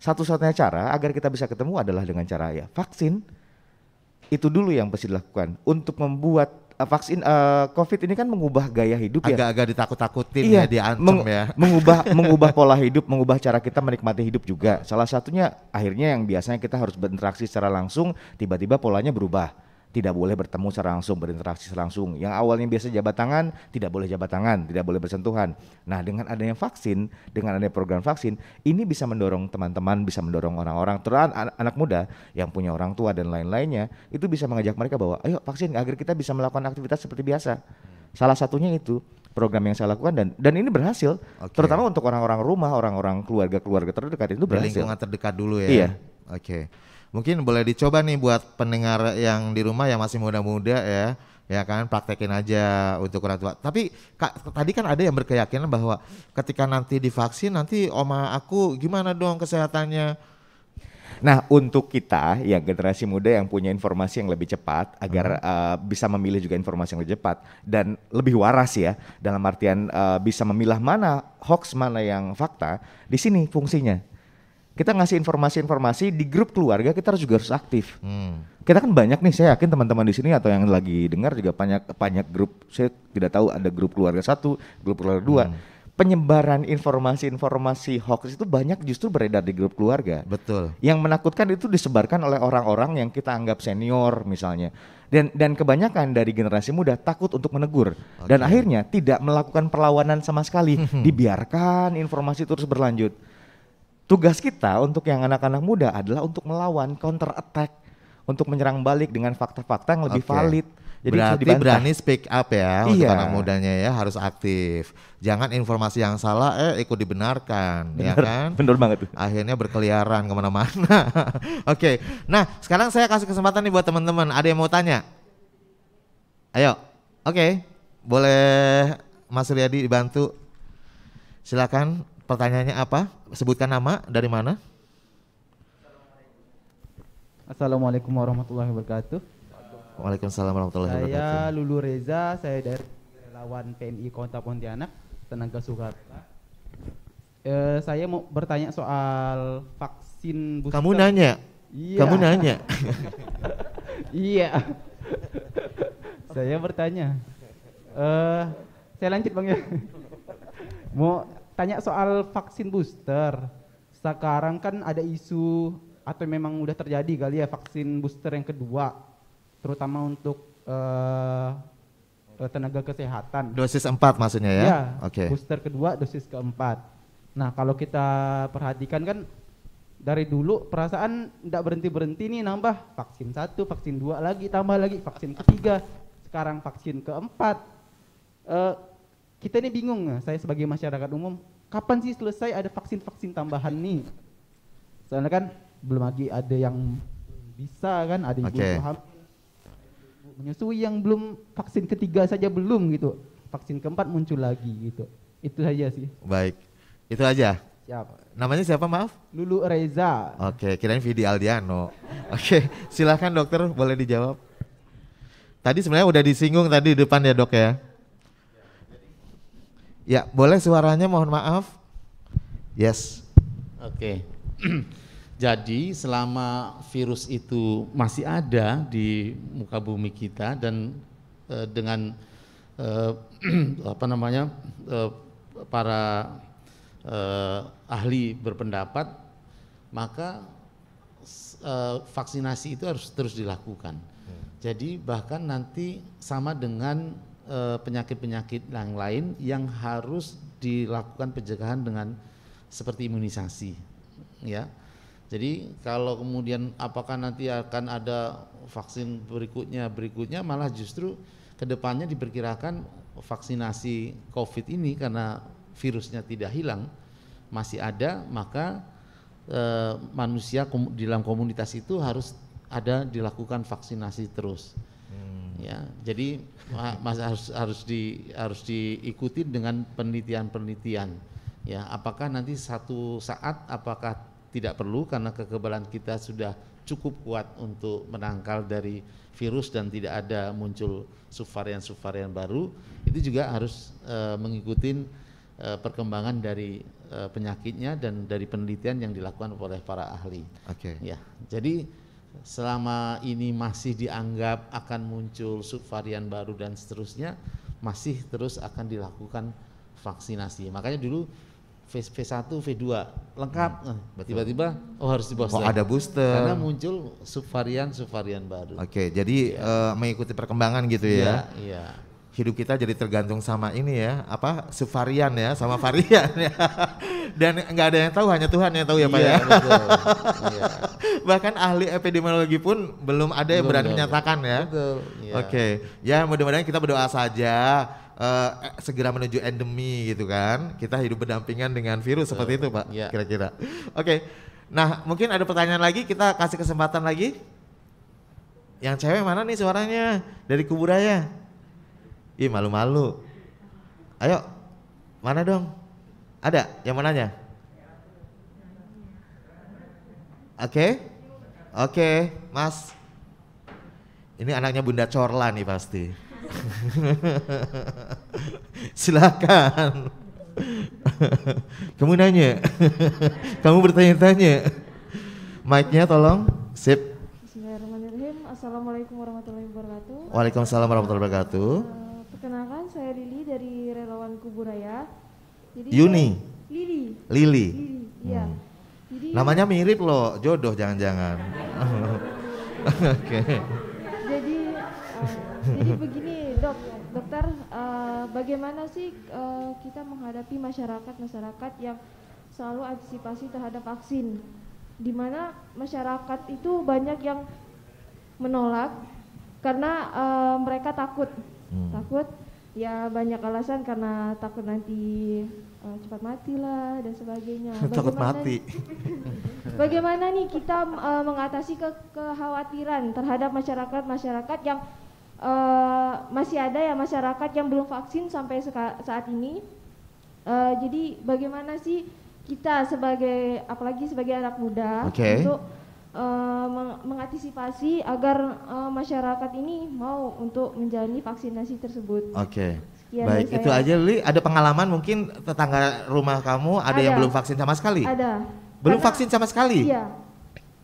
Satu-satunya cara agar kita bisa ketemu adalah dengan cara ya vaksin. Itu dulu yang mesti dilakukan untuk membuat Eh, vaksin uh, COVID ini kan mengubah gaya hidup Agak -agak ya. Agak-agak ditakut-takutin iya, ya, diancam meng ya. Mengubah mengubah pola hidup, mengubah cara kita menikmati hidup juga. Salah satunya akhirnya yang biasanya kita harus berinteraksi secara langsung, tiba-tiba polanya berubah tidak boleh bertemu secara langsung, berinteraksi secara langsung. Yang awalnya biasa jabat tangan, tidak boleh jabat tangan, tidak boleh bersentuhan. Nah, dengan adanya vaksin, dengan adanya program vaksin, ini bisa mendorong teman-teman, bisa mendorong orang-orang, terutama anak muda yang punya orang tua dan lain-lainnya, itu bisa mengajak mereka bahwa, ayo vaksin agar kita bisa melakukan aktivitas seperti biasa. Salah satunya itu program yang saya lakukan dan dan ini berhasil, okay. terutama untuk orang-orang rumah, orang-orang keluarga-keluarga terdekat itu berhasil. Di lingkungan terdekat dulu ya. Iya. Oke. Okay. Mungkin boleh dicoba nih buat pendengar yang di rumah yang masih muda-muda ya ya kan praktekin aja untuk orang tua. Tapi kak, tadi kan ada yang berkeyakinan bahwa ketika nanti divaksin nanti oma aku gimana dong kesehatannya? Nah, untuk kita yang generasi muda yang punya informasi yang lebih cepat agar hmm. uh, bisa memilih juga informasi yang lebih cepat dan lebih waras ya dalam artian uh, bisa memilah mana hoax mana yang fakta, di sini fungsinya kita ngasih informasi-informasi di grup keluarga kita harus juga harus aktif. Hmm. Kita kan banyak nih, saya yakin teman-teman di sini atau yang lagi dengar juga banyak banyak grup. Saya tidak tahu ada grup keluarga satu, grup keluarga dua. Hmm. Penyebaran informasi-informasi hoax itu banyak justru beredar di grup keluarga. Betul. Yang menakutkan itu disebarkan oleh orang-orang yang kita anggap senior misalnya. Dan dan kebanyakan dari generasi muda takut untuk menegur okay. dan akhirnya tidak melakukan perlawanan sama sekali. Hmm. Dibiarkan informasi terus berlanjut Tugas kita untuk yang anak-anak muda adalah untuk melawan counter attack, untuk menyerang balik dengan fakta-fakta yang lebih okay. valid. Jadi berarti berani speak up ya iya. untuk anak mudanya ya harus aktif. Jangan informasi yang salah eh ikut dibenarkan, bener, ya kan? Benar banget. Tuh. Akhirnya berkeliaran kemana-mana. Oke, okay. nah sekarang saya kasih kesempatan nih buat teman-teman. Ada yang mau tanya? Ayo, oke, okay. boleh Mas Riyadi dibantu? Silakan. Pertanyaannya apa? Sebutkan nama dari mana? Assalamualaikum warahmatullahi wabarakatuh. Waalaikumsalam warahmatullahi wabarakatuh. Saya Lulu Reza, saya dari relawan PMI Kota Pontianak, tenaga Soekarno. Eh, saya mau bertanya soal vaksin booster. Kamu nanya? Iya. Kamu nanya? iya. saya bertanya. Eh, saya lanjut bang ya. mau tanya soal vaksin booster. Sekarang kan ada isu atau memang udah terjadi kali ya vaksin booster yang kedua, terutama untuk uh, tenaga kesehatan. Dosis empat maksudnya ya? Iya. Oke. Okay. Booster kedua, dosis keempat. Nah kalau kita perhatikan kan dari dulu perasaan tidak berhenti berhenti nih nambah vaksin satu, vaksin dua lagi, tambah lagi vaksin ketiga, sekarang vaksin keempat. Uh, kita ini bingung eh, saya sebagai masyarakat umum kapan sih selesai ada vaksin vaksin tambahan nih soalnya kan belum lagi ada yang bisa kan ada yang okay. belum menyusui yang belum vaksin ketiga saja belum gitu vaksin keempat muncul lagi gitu itu saja sih baik itu aja siap namanya siapa maaf Lulu Reza oke okay, kirain Vidi Aldiano oke okay, silahkan dokter boleh dijawab tadi sebenarnya udah disinggung tadi di depan ya dok ya Ya, boleh suaranya mohon maaf. Yes. Oke. Jadi selama virus itu masih ada di muka bumi kita dan e, dengan e, apa namanya e, para ahli berpendapat maka vaksinasi itu harus terus dilakukan. Hmm. Jadi bahkan nanti sama dengan Eh, penyakit-penyakit yang lain yang harus dilakukan pencegahan dengan seperti imunisasi ya. Jadi kalau kemudian apakah nanti akan ada vaksin berikutnya berikutnya malah justru kedepannya diperkirakan vaksinasi COVID ini karena virusnya tidak hilang masih ada maka e, manusia kom dalam komunitas itu harus ada dilakukan vaksinasi terus. Hmm. Ya, jadi mas harus harus di harus diikuti dengan penelitian-penelitian. Ya, apakah nanti satu saat apakah tidak perlu karena kekebalan kita sudah cukup kuat untuk menangkal dari virus dan tidak ada muncul subvarian-subvarian baru, itu juga harus e, mengikuti e, perkembangan dari e, penyakitnya dan dari penelitian yang dilakukan oleh para ahli. Oke. Okay. Ya, jadi selama ini masih dianggap akan muncul subvarian baru dan seterusnya masih terus akan dilakukan vaksinasi. Makanya dulu V, satu 1 V2 lengkap. Hmm, nah, tiba-tiba oh harus di oh, booster. Oh, ada booster. Karena muncul subvarian subvarian baru. Oke, jadi ya. uh, mengikuti perkembangan gitu ya. Iya, iya hidup kita jadi tergantung sama ini ya apa subvarian ya sama varian ya dan nggak ada yang tahu hanya Tuhan yang tahu ya pak iya, ya betul. iya. bahkan ahli epidemiologi pun belum ada belum yang berani betul. menyatakan ya betul. Iya. oke ya mudah-mudahan kita berdoa saja uh, segera menuju endemi gitu kan kita hidup berdampingan dengan virus betul. seperti itu pak iya. kira-kira oke nah mungkin ada pertanyaan lagi kita kasih kesempatan lagi yang cewek mana nih suaranya dari kuburaya Ih malu-malu. Ayo, mana dong? Ada yang mau nanya? Oke, okay? oke, okay, Mas. Ini anaknya Bunda Corla nih pasti. Silakan. Kamu nanya, kamu bertanya-tanya. Mic-nya tolong, sip. Assalamualaikum warahmatullahi wabarakatuh. Waalaikumsalam warahmatullahi wabarakatuh saya Lili dari relawan Kuburaya. Jadi Yuni. Saya, Lili. Lili. Lili. Iya. Hmm. Jadi namanya mirip loh, jodoh jangan-jangan. Oke. Okay. Jadi uh, jadi begini, Dok. Dokter, uh, bagaimana sih uh, kita menghadapi masyarakat-masyarakat yang selalu antisipasi terhadap vaksin? Di mana masyarakat itu banyak yang menolak karena uh, mereka takut. Hmm. Takut ya banyak alasan karena takut nanti uh, cepat mati lah dan sebagainya. Bagaimana, takut mati. bagaimana nih kita uh, mengatasi ke kekhawatiran terhadap masyarakat masyarakat yang uh, masih ada ya masyarakat yang belum vaksin sampai saat ini. Uh, jadi bagaimana sih kita sebagai apalagi sebagai anak muda okay. untuk Eh, meng mengantisipasi agar uh, masyarakat ini mau untuk menjalani vaksinasi tersebut. Oke. Okay. Baik, itu aja Lili. ada pengalaman mungkin tetangga rumah kamu ada, ada. yang belum vaksin sama sekali? Ada. Belum karena, vaksin sama sekali? Iya.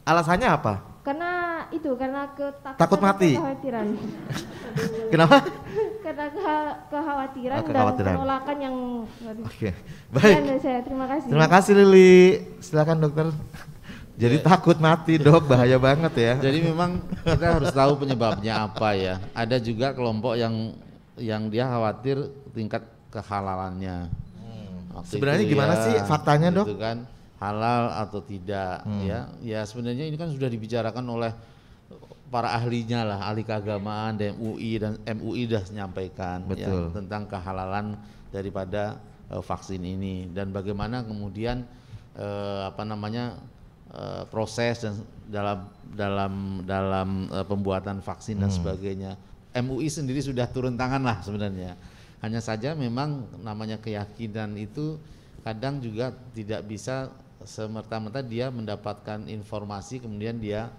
Alasannya apa? Karena itu, karena ketakutan takut mati. Kekhawatiran. Kenapa? karena ke kekhawatiran, oh, kekhawatiran dan penolakan yang Oke. Okay. Baik. Saya, terima kasih. Terima kasih Lili. Silakan dokter. Jadi ya. takut mati dok, bahaya banget ya. Jadi memang kita harus tahu penyebabnya apa ya. Ada juga kelompok yang yang dia khawatir tingkat kehalalannya. Hmm. Sebenarnya gimana ya, sih faktanya gitu dok? kan halal atau tidak hmm. ya. Ya sebenarnya ini kan sudah dibicarakan oleh para ahlinya lah, ahli keagamaan dan MUI dan MUI sudah menyampaikan Ya, tentang kehalalan daripada uh, vaksin ini dan bagaimana kemudian uh, apa namanya Eh, proses dan dalam dalam dalam uh, pembuatan vaksin dan hmm. sebagainya. MUI sendiri sudah turun tangan lah sebenarnya. Hanya saja memang namanya keyakinan itu kadang juga tidak bisa semerta-merta dia mendapatkan informasi kemudian dia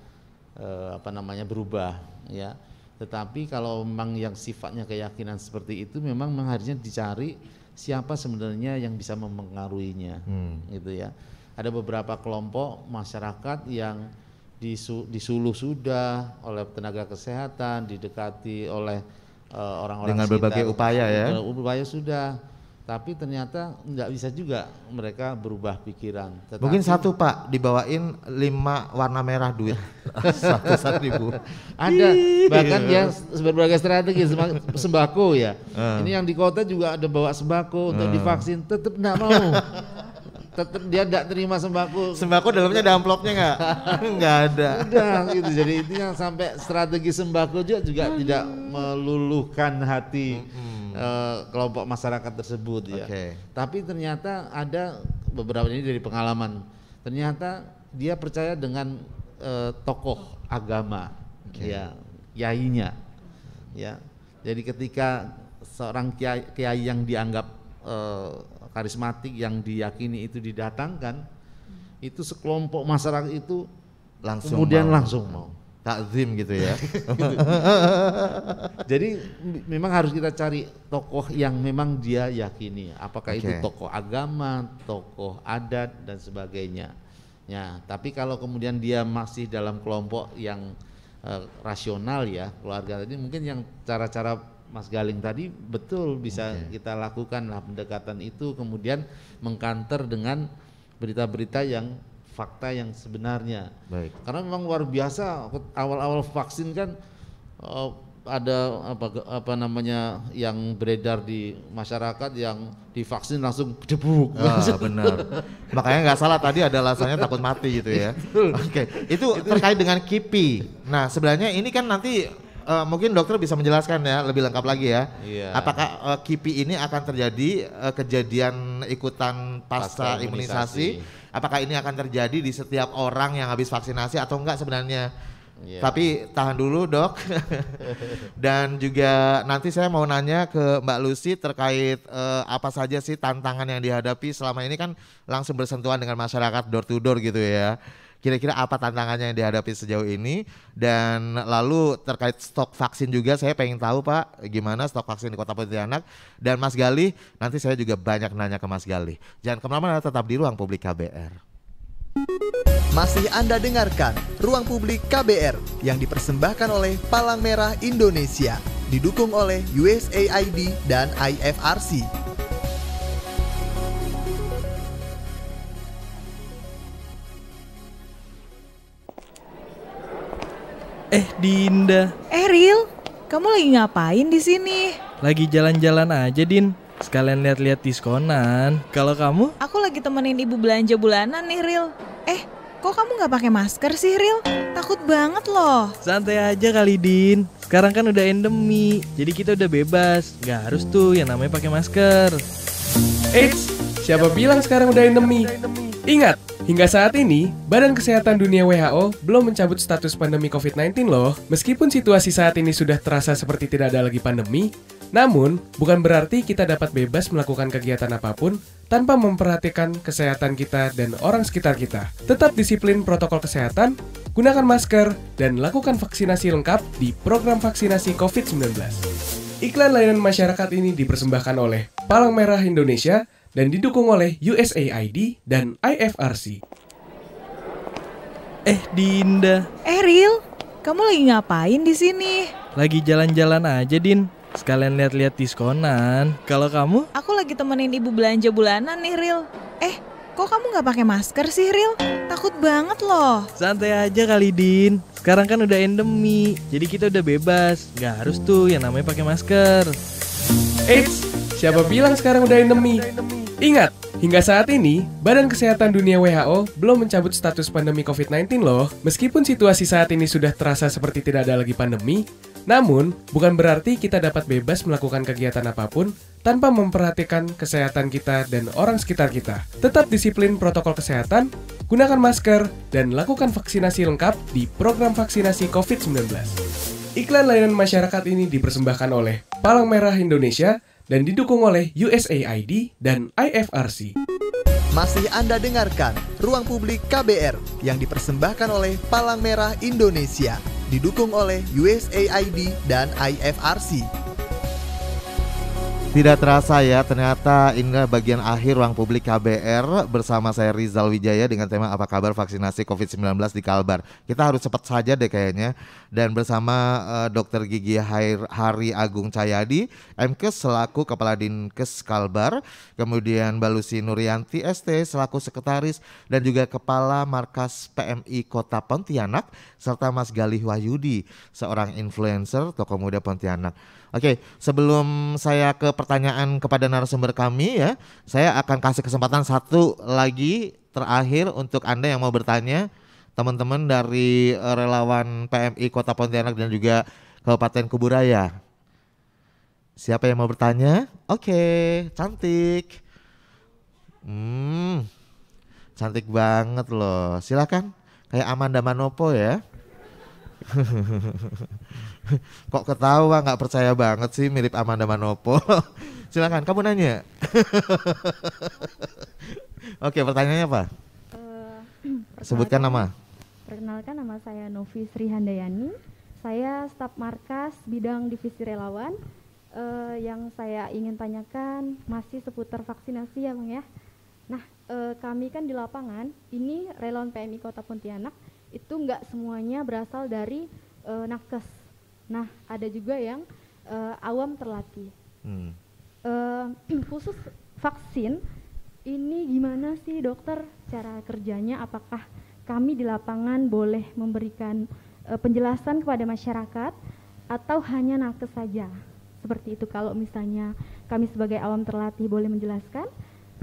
uh, apa namanya berubah ya. Tetapi kalau memang yang sifatnya keyakinan seperti itu memang harusnya dicari siapa sebenarnya yang bisa mempengaruhinya hmm. gitu ya ada beberapa kelompok masyarakat yang disuluh sudah oleh tenaga kesehatan, didekati oleh orang eh, orang-orang dengan sekitar, berbagai upaya ya. Upaya sudah, tapi ternyata nggak bisa juga mereka berubah pikiran. Tetapi, Mungkin satu pak dibawain lima warna merah duit satu satu ribu. Ada bahkan dia berbagai strategi sembako ya. Uh. Ini yang di kota juga ada bawa sembako untuk divaksin, tetap nggak mau. tetap dia tidak terima sembako. Sembako dalamnya ada amplopnya nggak? nggak ada. Udah gitu. Jadi itu yang sampai strategi sembako juga juga Aduh. tidak meluluhkan hati hmm uh, kelompok masyarakat tersebut ya. Okay. Tapi ternyata ada beberapa ini dari pengalaman. Ternyata dia percaya dengan uh, tokoh agama, okay. ya, kyainya, ya. Jadi ketika seorang kiai, kiai yang dianggap uh, karismatik yang diyakini itu didatangkan itu sekelompok masyarakat itu langsung kemudian mau. langsung mau takzim gitu ya jadi memang harus kita cari tokoh yang memang dia yakini apakah okay. itu tokoh agama tokoh adat dan sebagainya ya tapi kalau kemudian dia masih dalam kelompok yang uh, rasional ya keluarga tadi mungkin yang cara-cara Mas Galing tadi betul bisa okay. kita lakukan lah pendekatan itu kemudian mengkanter dengan berita-berita yang fakta yang sebenarnya. Baik. Karena memang luar biasa awal-awal vaksin kan eh, ada apa apa namanya yang beredar di masyarakat yang divaksin langsung debuk. Ah, benar. Makanya nggak salah tadi ada alasannya takut mati gitu ya. Oke, okay. itu terkait dengan KIPI. Nah, sebenarnya ini kan nanti uh, mungkin dokter bisa menjelaskan ya lebih lengkap lagi ya. Iya. Apakah uh, kipi ini akan terjadi uh, kejadian ikutan pasca, pasca imunisasi. imunisasi? Apakah ini akan terjadi di setiap orang yang habis vaksinasi atau enggak sebenarnya? Yeah. Tapi tahan dulu dok. Dan juga nanti saya mau nanya ke Mbak Lucy terkait uh, apa saja sih tantangan yang dihadapi selama ini kan langsung bersentuhan dengan masyarakat door to door gitu ya kira-kira apa tantangannya yang dihadapi sejauh ini dan lalu terkait stok vaksin juga saya pengen tahu Pak gimana stok vaksin di Kota Pontianak dan Mas Gali nanti saya juga banyak nanya ke Mas Gali Jangan kemana-mana tetap di ruang publik KBR. Masih Anda dengarkan Ruang Publik KBR yang dipersembahkan oleh Palang Merah Indonesia, didukung oleh USAID dan IFRC. Eh, Dinda. Eh, Ril, kamu lagi ngapain di sini? Lagi jalan-jalan aja, Din. Sekalian lihat-lihat diskonan. Kalau kamu? Aku lagi temenin ibu belanja bulanan nih, Ril. Eh, kok kamu nggak pakai masker sih, Ril? Takut banget loh. Santai aja kali, Din. Sekarang kan udah endemi, jadi kita udah bebas. Nggak harus tuh yang namanya pakai masker. Eits, siapa bilang sekarang udah endemi? Ingat, Hingga saat ini, Badan Kesehatan Dunia WHO belum mencabut status pandemi COVID-19 loh. Meskipun situasi saat ini sudah terasa seperti tidak ada lagi pandemi, namun bukan berarti kita dapat bebas melakukan kegiatan apapun tanpa memperhatikan kesehatan kita dan orang sekitar kita. Tetap disiplin protokol kesehatan, gunakan masker, dan lakukan vaksinasi lengkap di program vaksinasi COVID-19. Iklan layanan masyarakat ini dipersembahkan oleh Palang Merah Indonesia dan didukung oleh USAID dan IFRC. Eh, Dinda. Eh, kamu lagi ngapain di sini? Lagi jalan-jalan aja, Din. Sekalian lihat-lihat diskonan. Kalau kamu? Aku lagi temenin ibu belanja bulanan nih, Ril. Eh, kok kamu nggak pakai masker sih, Ril? Takut banget loh. Santai aja kali, Din. Sekarang kan udah endemi, jadi kita udah bebas. Gak harus tuh yang namanya pakai masker. Eits, eh, siapa bilang sekarang udah endemi? Ingat, hingga saat ini, Badan Kesehatan Dunia WHO belum mencabut status pandemi COVID-19 loh. Meskipun situasi saat ini sudah terasa seperti tidak ada lagi pandemi, namun bukan berarti kita dapat bebas melakukan kegiatan apapun tanpa memperhatikan kesehatan kita dan orang sekitar kita. Tetap disiplin protokol kesehatan, gunakan masker, dan lakukan vaksinasi lengkap di program vaksinasi COVID-19. Iklan layanan masyarakat ini dipersembahkan oleh Palang Merah Indonesia dan didukung oleh USAID dan IFRC. Masih Anda dengarkan Ruang Publik KBR yang dipersembahkan oleh Palang Merah Indonesia, didukung oleh USAID dan IFRC. Tidak terasa ya, ternyata ini bagian akhir ruang publik KBR bersama saya Rizal Wijaya dengan tema apa kabar vaksinasi COVID-19 di Kalbar. Kita harus cepat saja deh kayaknya. Dan bersama uh, eh, Dr. Gigi Hari Agung Cayadi, MKes selaku Kepala Dinkes Kalbar, kemudian Balusi Nurianti ST selaku Sekretaris dan juga Kepala Markas PMI Kota Pontianak, serta Mas Galih Wahyudi, seorang influencer toko muda Pontianak. Oke, sebelum saya ke pertanyaan kepada narasumber kami ya, saya akan kasih kesempatan satu lagi terakhir untuk Anda yang mau bertanya, teman-teman dari eh, relawan PMI Kota Pontianak dan juga Kabupaten Kuburaya. Siapa yang mau bertanya? Oke, cantik. Hmm, cantik banget loh. Silakan, kayak Amanda Manopo ya. Kok ketawa nggak percaya banget sih mirip Amanda Manopo. Silakan kamu nanya. Oke, pertanyaannya apa? Uh, Sebutkan nama. Perkenalkan nama saya Novi Sri Handayani. Saya staf markas bidang divisi relawan. Uh, yang saya ingin tanyakan masih seputar vaksinasi ya, Bang ya. Nah, uh, kami kan di lapangan, ini relawan PMI Kota Pontianak itu nggak semuanya berasal dari e, eh, nakes. Nah, ada juga yang e, awam terlatih. Hmm. E, khusus vaksin ini gimana sih dokter cara kerjanya? Apakah kami di lapangan boleh memberikan e, penjelasan kepada masyarakat atau hanya nakes saja? Seperti itu kalau misalnya kami sebagai awam terlatih boleh menjelaskan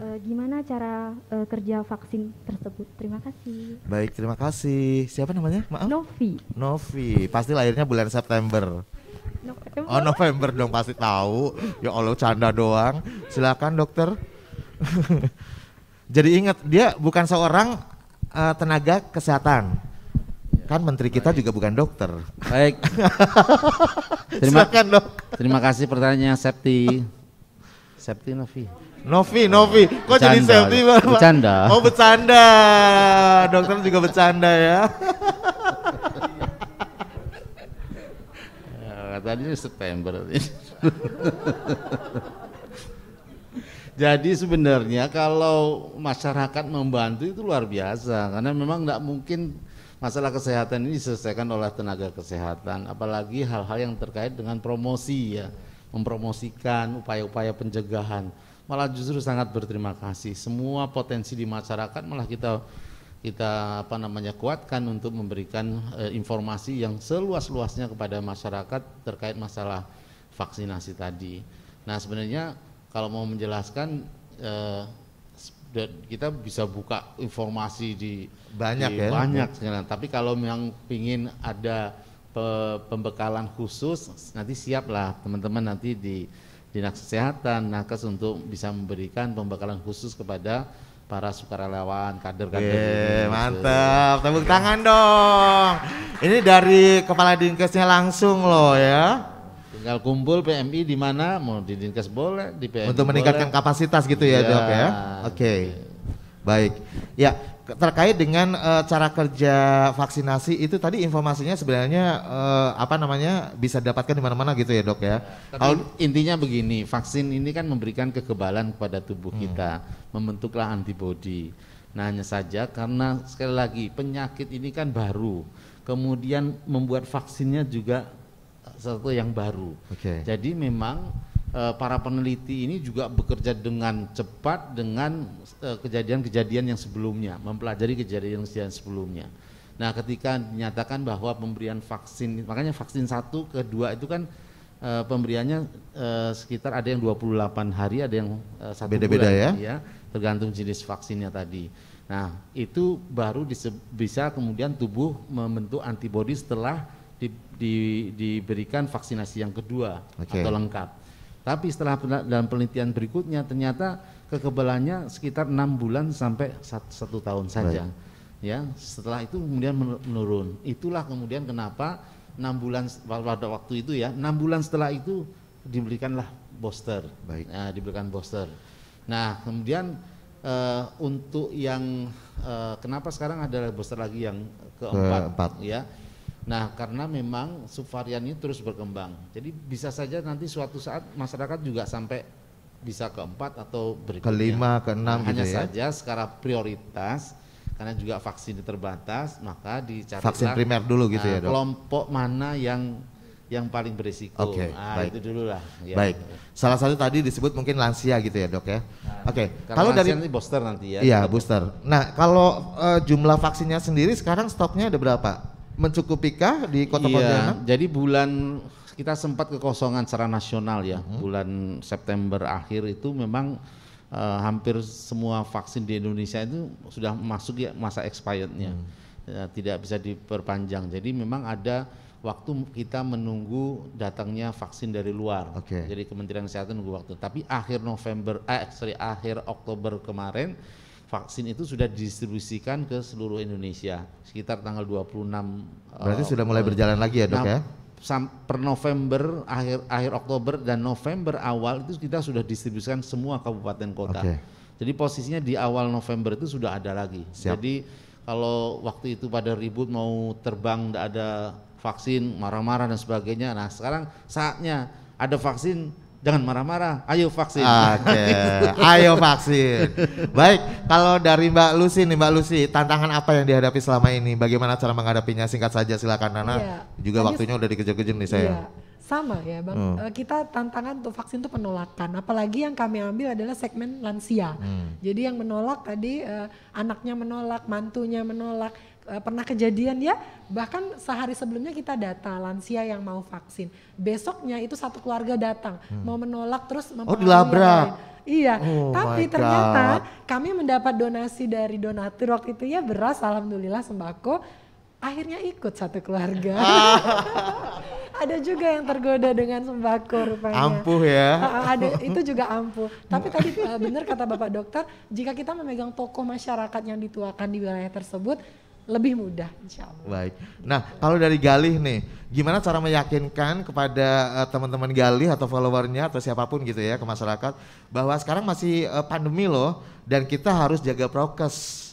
uh, gimana cara uh, kerja vaksin tersebut. Terima kasih. Baik, terima kasih. Siapa namanya? Maaf. Novi. Novi, pasti lahirnya bulan September. November. Oh November dong pasti tahu. Ya Allah canda doang. Silakan dokter. Jadi ingat dia bukan seorang uh, tenaga kesehatan. Kan menteri kita Baik. juga bukan dokter. Baik. terima, Silakan dok. Terima kasih pertanyaannya Septi. Septi Novi. Novi, Novi, kok bercanda, jadi safety bang? Bercanda. Oh bercanda, dokter juga bercanda ya. Tadi ini September. Jadi sebenarnya kalau masyarakat membantu itu luar biasa karena memang tidak mungkin masalah kesehatan ini diselesaikan oleh tenaga kesehatan apalagi hal-hal yang terkait dengan promosi ya mempromosikan upaya-upaya pencegahan malah justru sangat berterima kasih. Semua potensi di masyarakat malah kita kita apa namanya kuatkan untuk memberikan e, informasi yang seluas-luasnya kepada masyarakat terkait masalah vaksinasi tadi. Nah, sebenarnya kalau mau menjelaskan e, kita bisa buka informasi di banyak di ya banyak sekarang. Tapi kalau yang ingin ada pe, pembekalan khusus nanti siaplah teman-teman nanti di dinas kesehatan nakes untuk bisa memberikan pembekalan khusus kepada para sukarelawan kader-kader. Yeah, ini, mantap, tepuk tangan dong. Ini dari kepala dinkesnya langsung loh ya. Tinggal kumpul PMI di mana, mau di dinkes boleh, di PMI Untuk meningkatkan boleh. kapasitas gitu ya, yeah. dok ya. Oke. Okay. Iya. Baik. Ya, terkait dengan uh, cara kerja vaksinasi itu tadi informasinya sebenarnya uh, apa namanya bisa dapatkan di mana-mana gitu ya dok ya. Tapi intinya begini, vaksin ini kan memberikan kekebalan kepada tubuh hmm. kita, membentuklah antibodi. Nah hanya saja karena sekali lagi penyakit ini kan baru, kemudian membuat vaksinnya juga sesuatu yang baru. Okay. Jadi memang Eh, para peneliti ini juga bekerja dengan cepat dengan eh, kejadian-kejadian yang sebelumnya, mempelajari kejadian-kejadian sebelumnya. Nah, ketika dinyatakan bahwa pemberian vaksin, makanya vaksin satu kedua itu kan e, pemberiannya e, sekitar ada yang 28 hari, ada yang satu Beda -beda bulan, ya. ya, tergantung jenis vaksinnya tadi. Nah, itu baru bisa kemudian tubuh membentuk antibodi setelah di, di, diberikan vaksinasi yang kedua okay. atau lengkap. Tapi setelah dalam penelitian berikutnya ternyata kekebalannya sekitar enam bulan sampai satu tahun saja. Baik. Ya, setelah itu kemudian menurun. Itulah kemudian kenapa enam bulan pada waktu itu ya, enam bulan setelah itu diberikanlah booster. Baik. Ya, diberikan booster. Nah, kemudian uh, untuk yang uh, kenapa sekarang ada booster lagi yang keempat, keempat. ya? Nah, karena memang subvarian ini terus berkembang. Jadi bisa saja nanti suatu saat masyarakat juga sampai bisa keempat atau berikutnya. Kelima, keenam nah, gitu ya. hanya saja secara prioritas karena juga vaksin terbatas, maka dicari vaksin primer dulu gitu nah, ya, Dok. Kelompok mana yang yang paling berisiko. Oke, okay, nah, baik. itu dulu lah. Ya. Baik. Salah satu tadi disebut mungkin lansia gitu ya dok ya. Nah, Oke. Okay. Kalau dari nanti booster nanti ya. Iya booster. Nah kalau uh, jumlah vaksinnya sendiri sekarang stoknya ada berapa? mencukupi kah di Kota iya, Pontianak? Iya, jadi bulan kita sempat kekosongan secara nasional ya. Hmm. Bulan September akhir itu memang uh, hampir semua vaksin di Indonesia itu sudah masuk ya masa expirednya. Hmm. Ya, tidak bisa diperpanjang. Jadi memang ada waktu kita menunggu datangnya vaksin dari luar. Okay. Jadi Kementerian Kesehatan nunggu waktu. Tapi akhir November, eh, sorry, akhir Oktober kemarin vaksin itu sudah didistribusikan ke seluruh Indonesia sekitar tanggal 26 Berarti uh, sudah mulai berjalan lagi ya, Dok ya? Nah, per November akhir akhir Oktober dan November awal itu kita sudah distribusikan semua kabupaten kota. Okay. Jadi posisinya di awal November itu sudah ada lagi. Siap. Jadi kalau waktu itu pada ribut mau terbang tidak ada vaksin marah-marah dan sebagainya. Nah sekarang saatnya ada vaksin jangan marah-marah, ayo vaksin. Oke, okay. ayo vaksin. Baik, kalau dari Mbak Lucy nih Mbak Lucy, tantangan apa yang dihadapi selama ini? Bagaimana cara menghadapinya? Singkat saja silakan Nana. Iya. Juga waktunya udah dikejar-kejar nih saya. Iya. Sama ya Bang, hmm. Eh, kita tantangan untuk vaksin itu penolakan, apalagi yang kami ambil adalah segmen lansia. Hmm. Jadi yang menolak tadi eh, anaknya menolak, mantunya menolak, Eh, pernah kejadian ya bahkan sehari sebelumnya kita data lansia yang mau vaksin besoknya itu satu keluarga datang hmm. mau menolak terus oh dilabrak iya oh tapi ternyata God. kami mendapat donasi dari donatur waktu itu ya beras alhamdulillah sembako akhirnya ikut satu keluarga ada juga yang tergoda dengan sembako rupanya. Ampuh ya. Ah, ah, ada itu juga ampuh. Tapi tadi eh, benar kata Bapak Dokter, jika kita memegang toko masyarakat yang dituakan di wilayah tersebut, lebih mudah insya Allah. Baik. Nah kalau dari Galih nih, gimana cara meyakinkan kepada eh, teman-teman Galih atau followernya atau siapapun gitu ya ke masyarakat bahwa sekarang masih eh, pandemi loh dan kita harus jaga prokes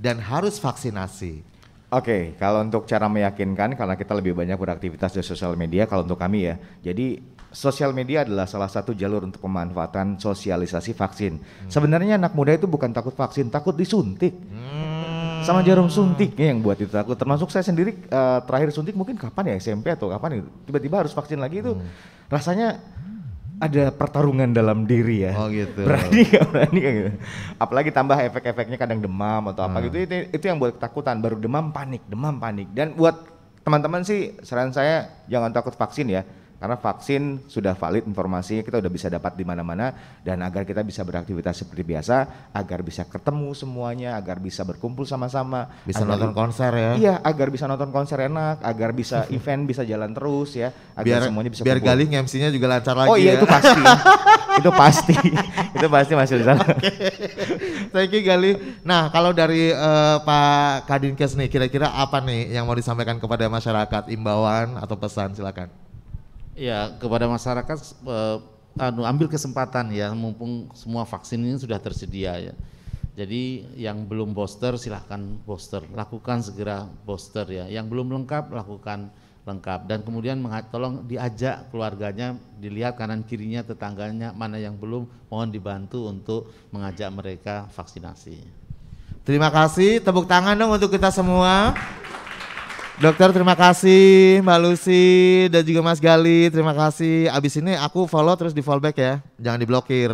dan harus vaksinasi. Oke, okay, kalau untuk cara meyakinkan karena kita lebih banyak beraktivitas di sosial media kalau untuk kami ya. Jadi sosial media adalah salah satu jalur untuk pemanfaatan sosialisasi vaksin. Hmm. Sebenarnya anak muda itu bukan takut vaksin, takut disuntik. Hmm sama jarum suntik suntiknya yang buat itu takut termasuk saya sendiri uh, terakhir suntik mungkin kapan ya SMP atau kapan itu tiba-tiba harus vaksin lagi itu hmm. rasanya ada pertarungan dalam diri ya. Oh gitu. Berani gak berani gak gitu. Apalagi tambah efek-efeknya kadang demam atau hmm. apa gitu itu, itu yang buat ketakutan baru demam panik, demam panik. Dan buat teman-teman sih saran saya jangan takut vaksin ya karena vaksin sudah valid informasinya kita sudah bisa dapat di mana-mana dan agar kita bisa beraktivitas seperti biasa, agar bisa ketemu semuanya, agar bisa berkumpul sama-sama, bisa agar, nonton konser ya. Iya, agar bisa nonton konser enak, agar bisa event bisa jalan terus ya, agar biar, semuanya bisa Biar kumpul. Galing MC-nya juga lancar oh lagi. Oh iya ya. itu pasti. itu pasti. itu pasti masih di sana. Okay. Thank you Galih. Nah, kalau dari uh, Pak Kadinkes nih kira-kira apa nih yang mau disampaikan kepada masyarakat imbauan atau pesan silakan? Ya, kepada masyarakat eh, anu ambil kesempatan ya mumpung semua vaksin ini sudah tersedia ya. Jadi yang belum booster silahkan booster, lakukan segera booster ya. Yang belum lengkap lakukan lengkap dan kemudian tolong diajak keluarganya dilihat kanan kirinya tetangganya mana yang belum mohon dibantu untuk mengajak mereka vaksinasi. Terima kasih, tepuk tangan dong untuk kita semua. Dokter terima kasih Mbak Lucy dan juga Mas Gali terima kasih. Abis ini aku follow terus di follow back ya, jangan diblokir.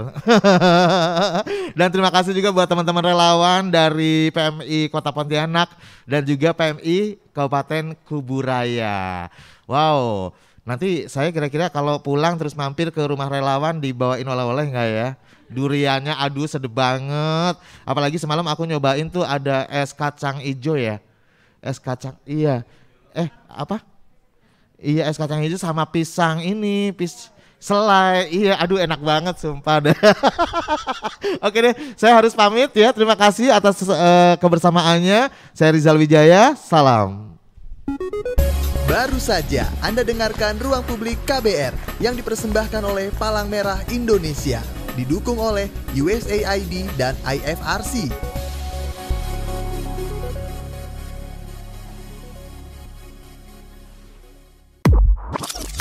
dan terima kasih juga buat teman-teman relawan dari PMI Kota Pontianak dan juga PMI Kabupaten Kuburaya. Wow, nanti saya kira-kira kalau pulang terus mampir ke rumah relawan dibawain oleh-oleh nggak ya? Duriannya aduh sedep banget. Apalagi semalam aku nyobain tuh ada es kacang hijau ya es kacang iya eh apa iya es kacang hijau sama pisang ini pis selai iya aduh enak banget sumpah deh oke deh saya harus pamit ya terima kasih atas uh, kebersamaannya saya Rizal Wijaya salam Baru saja Anda dengarkan Ruang Publik KBR yang dipersembahkan oleh Palang Merah Indonesia, didukung oleh USAID dan IFRC.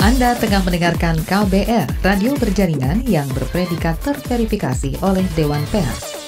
Anda tengah mendengarkan KBR, radio berjaringan yang berpredikat terverifikasi oleh Dewan Pers.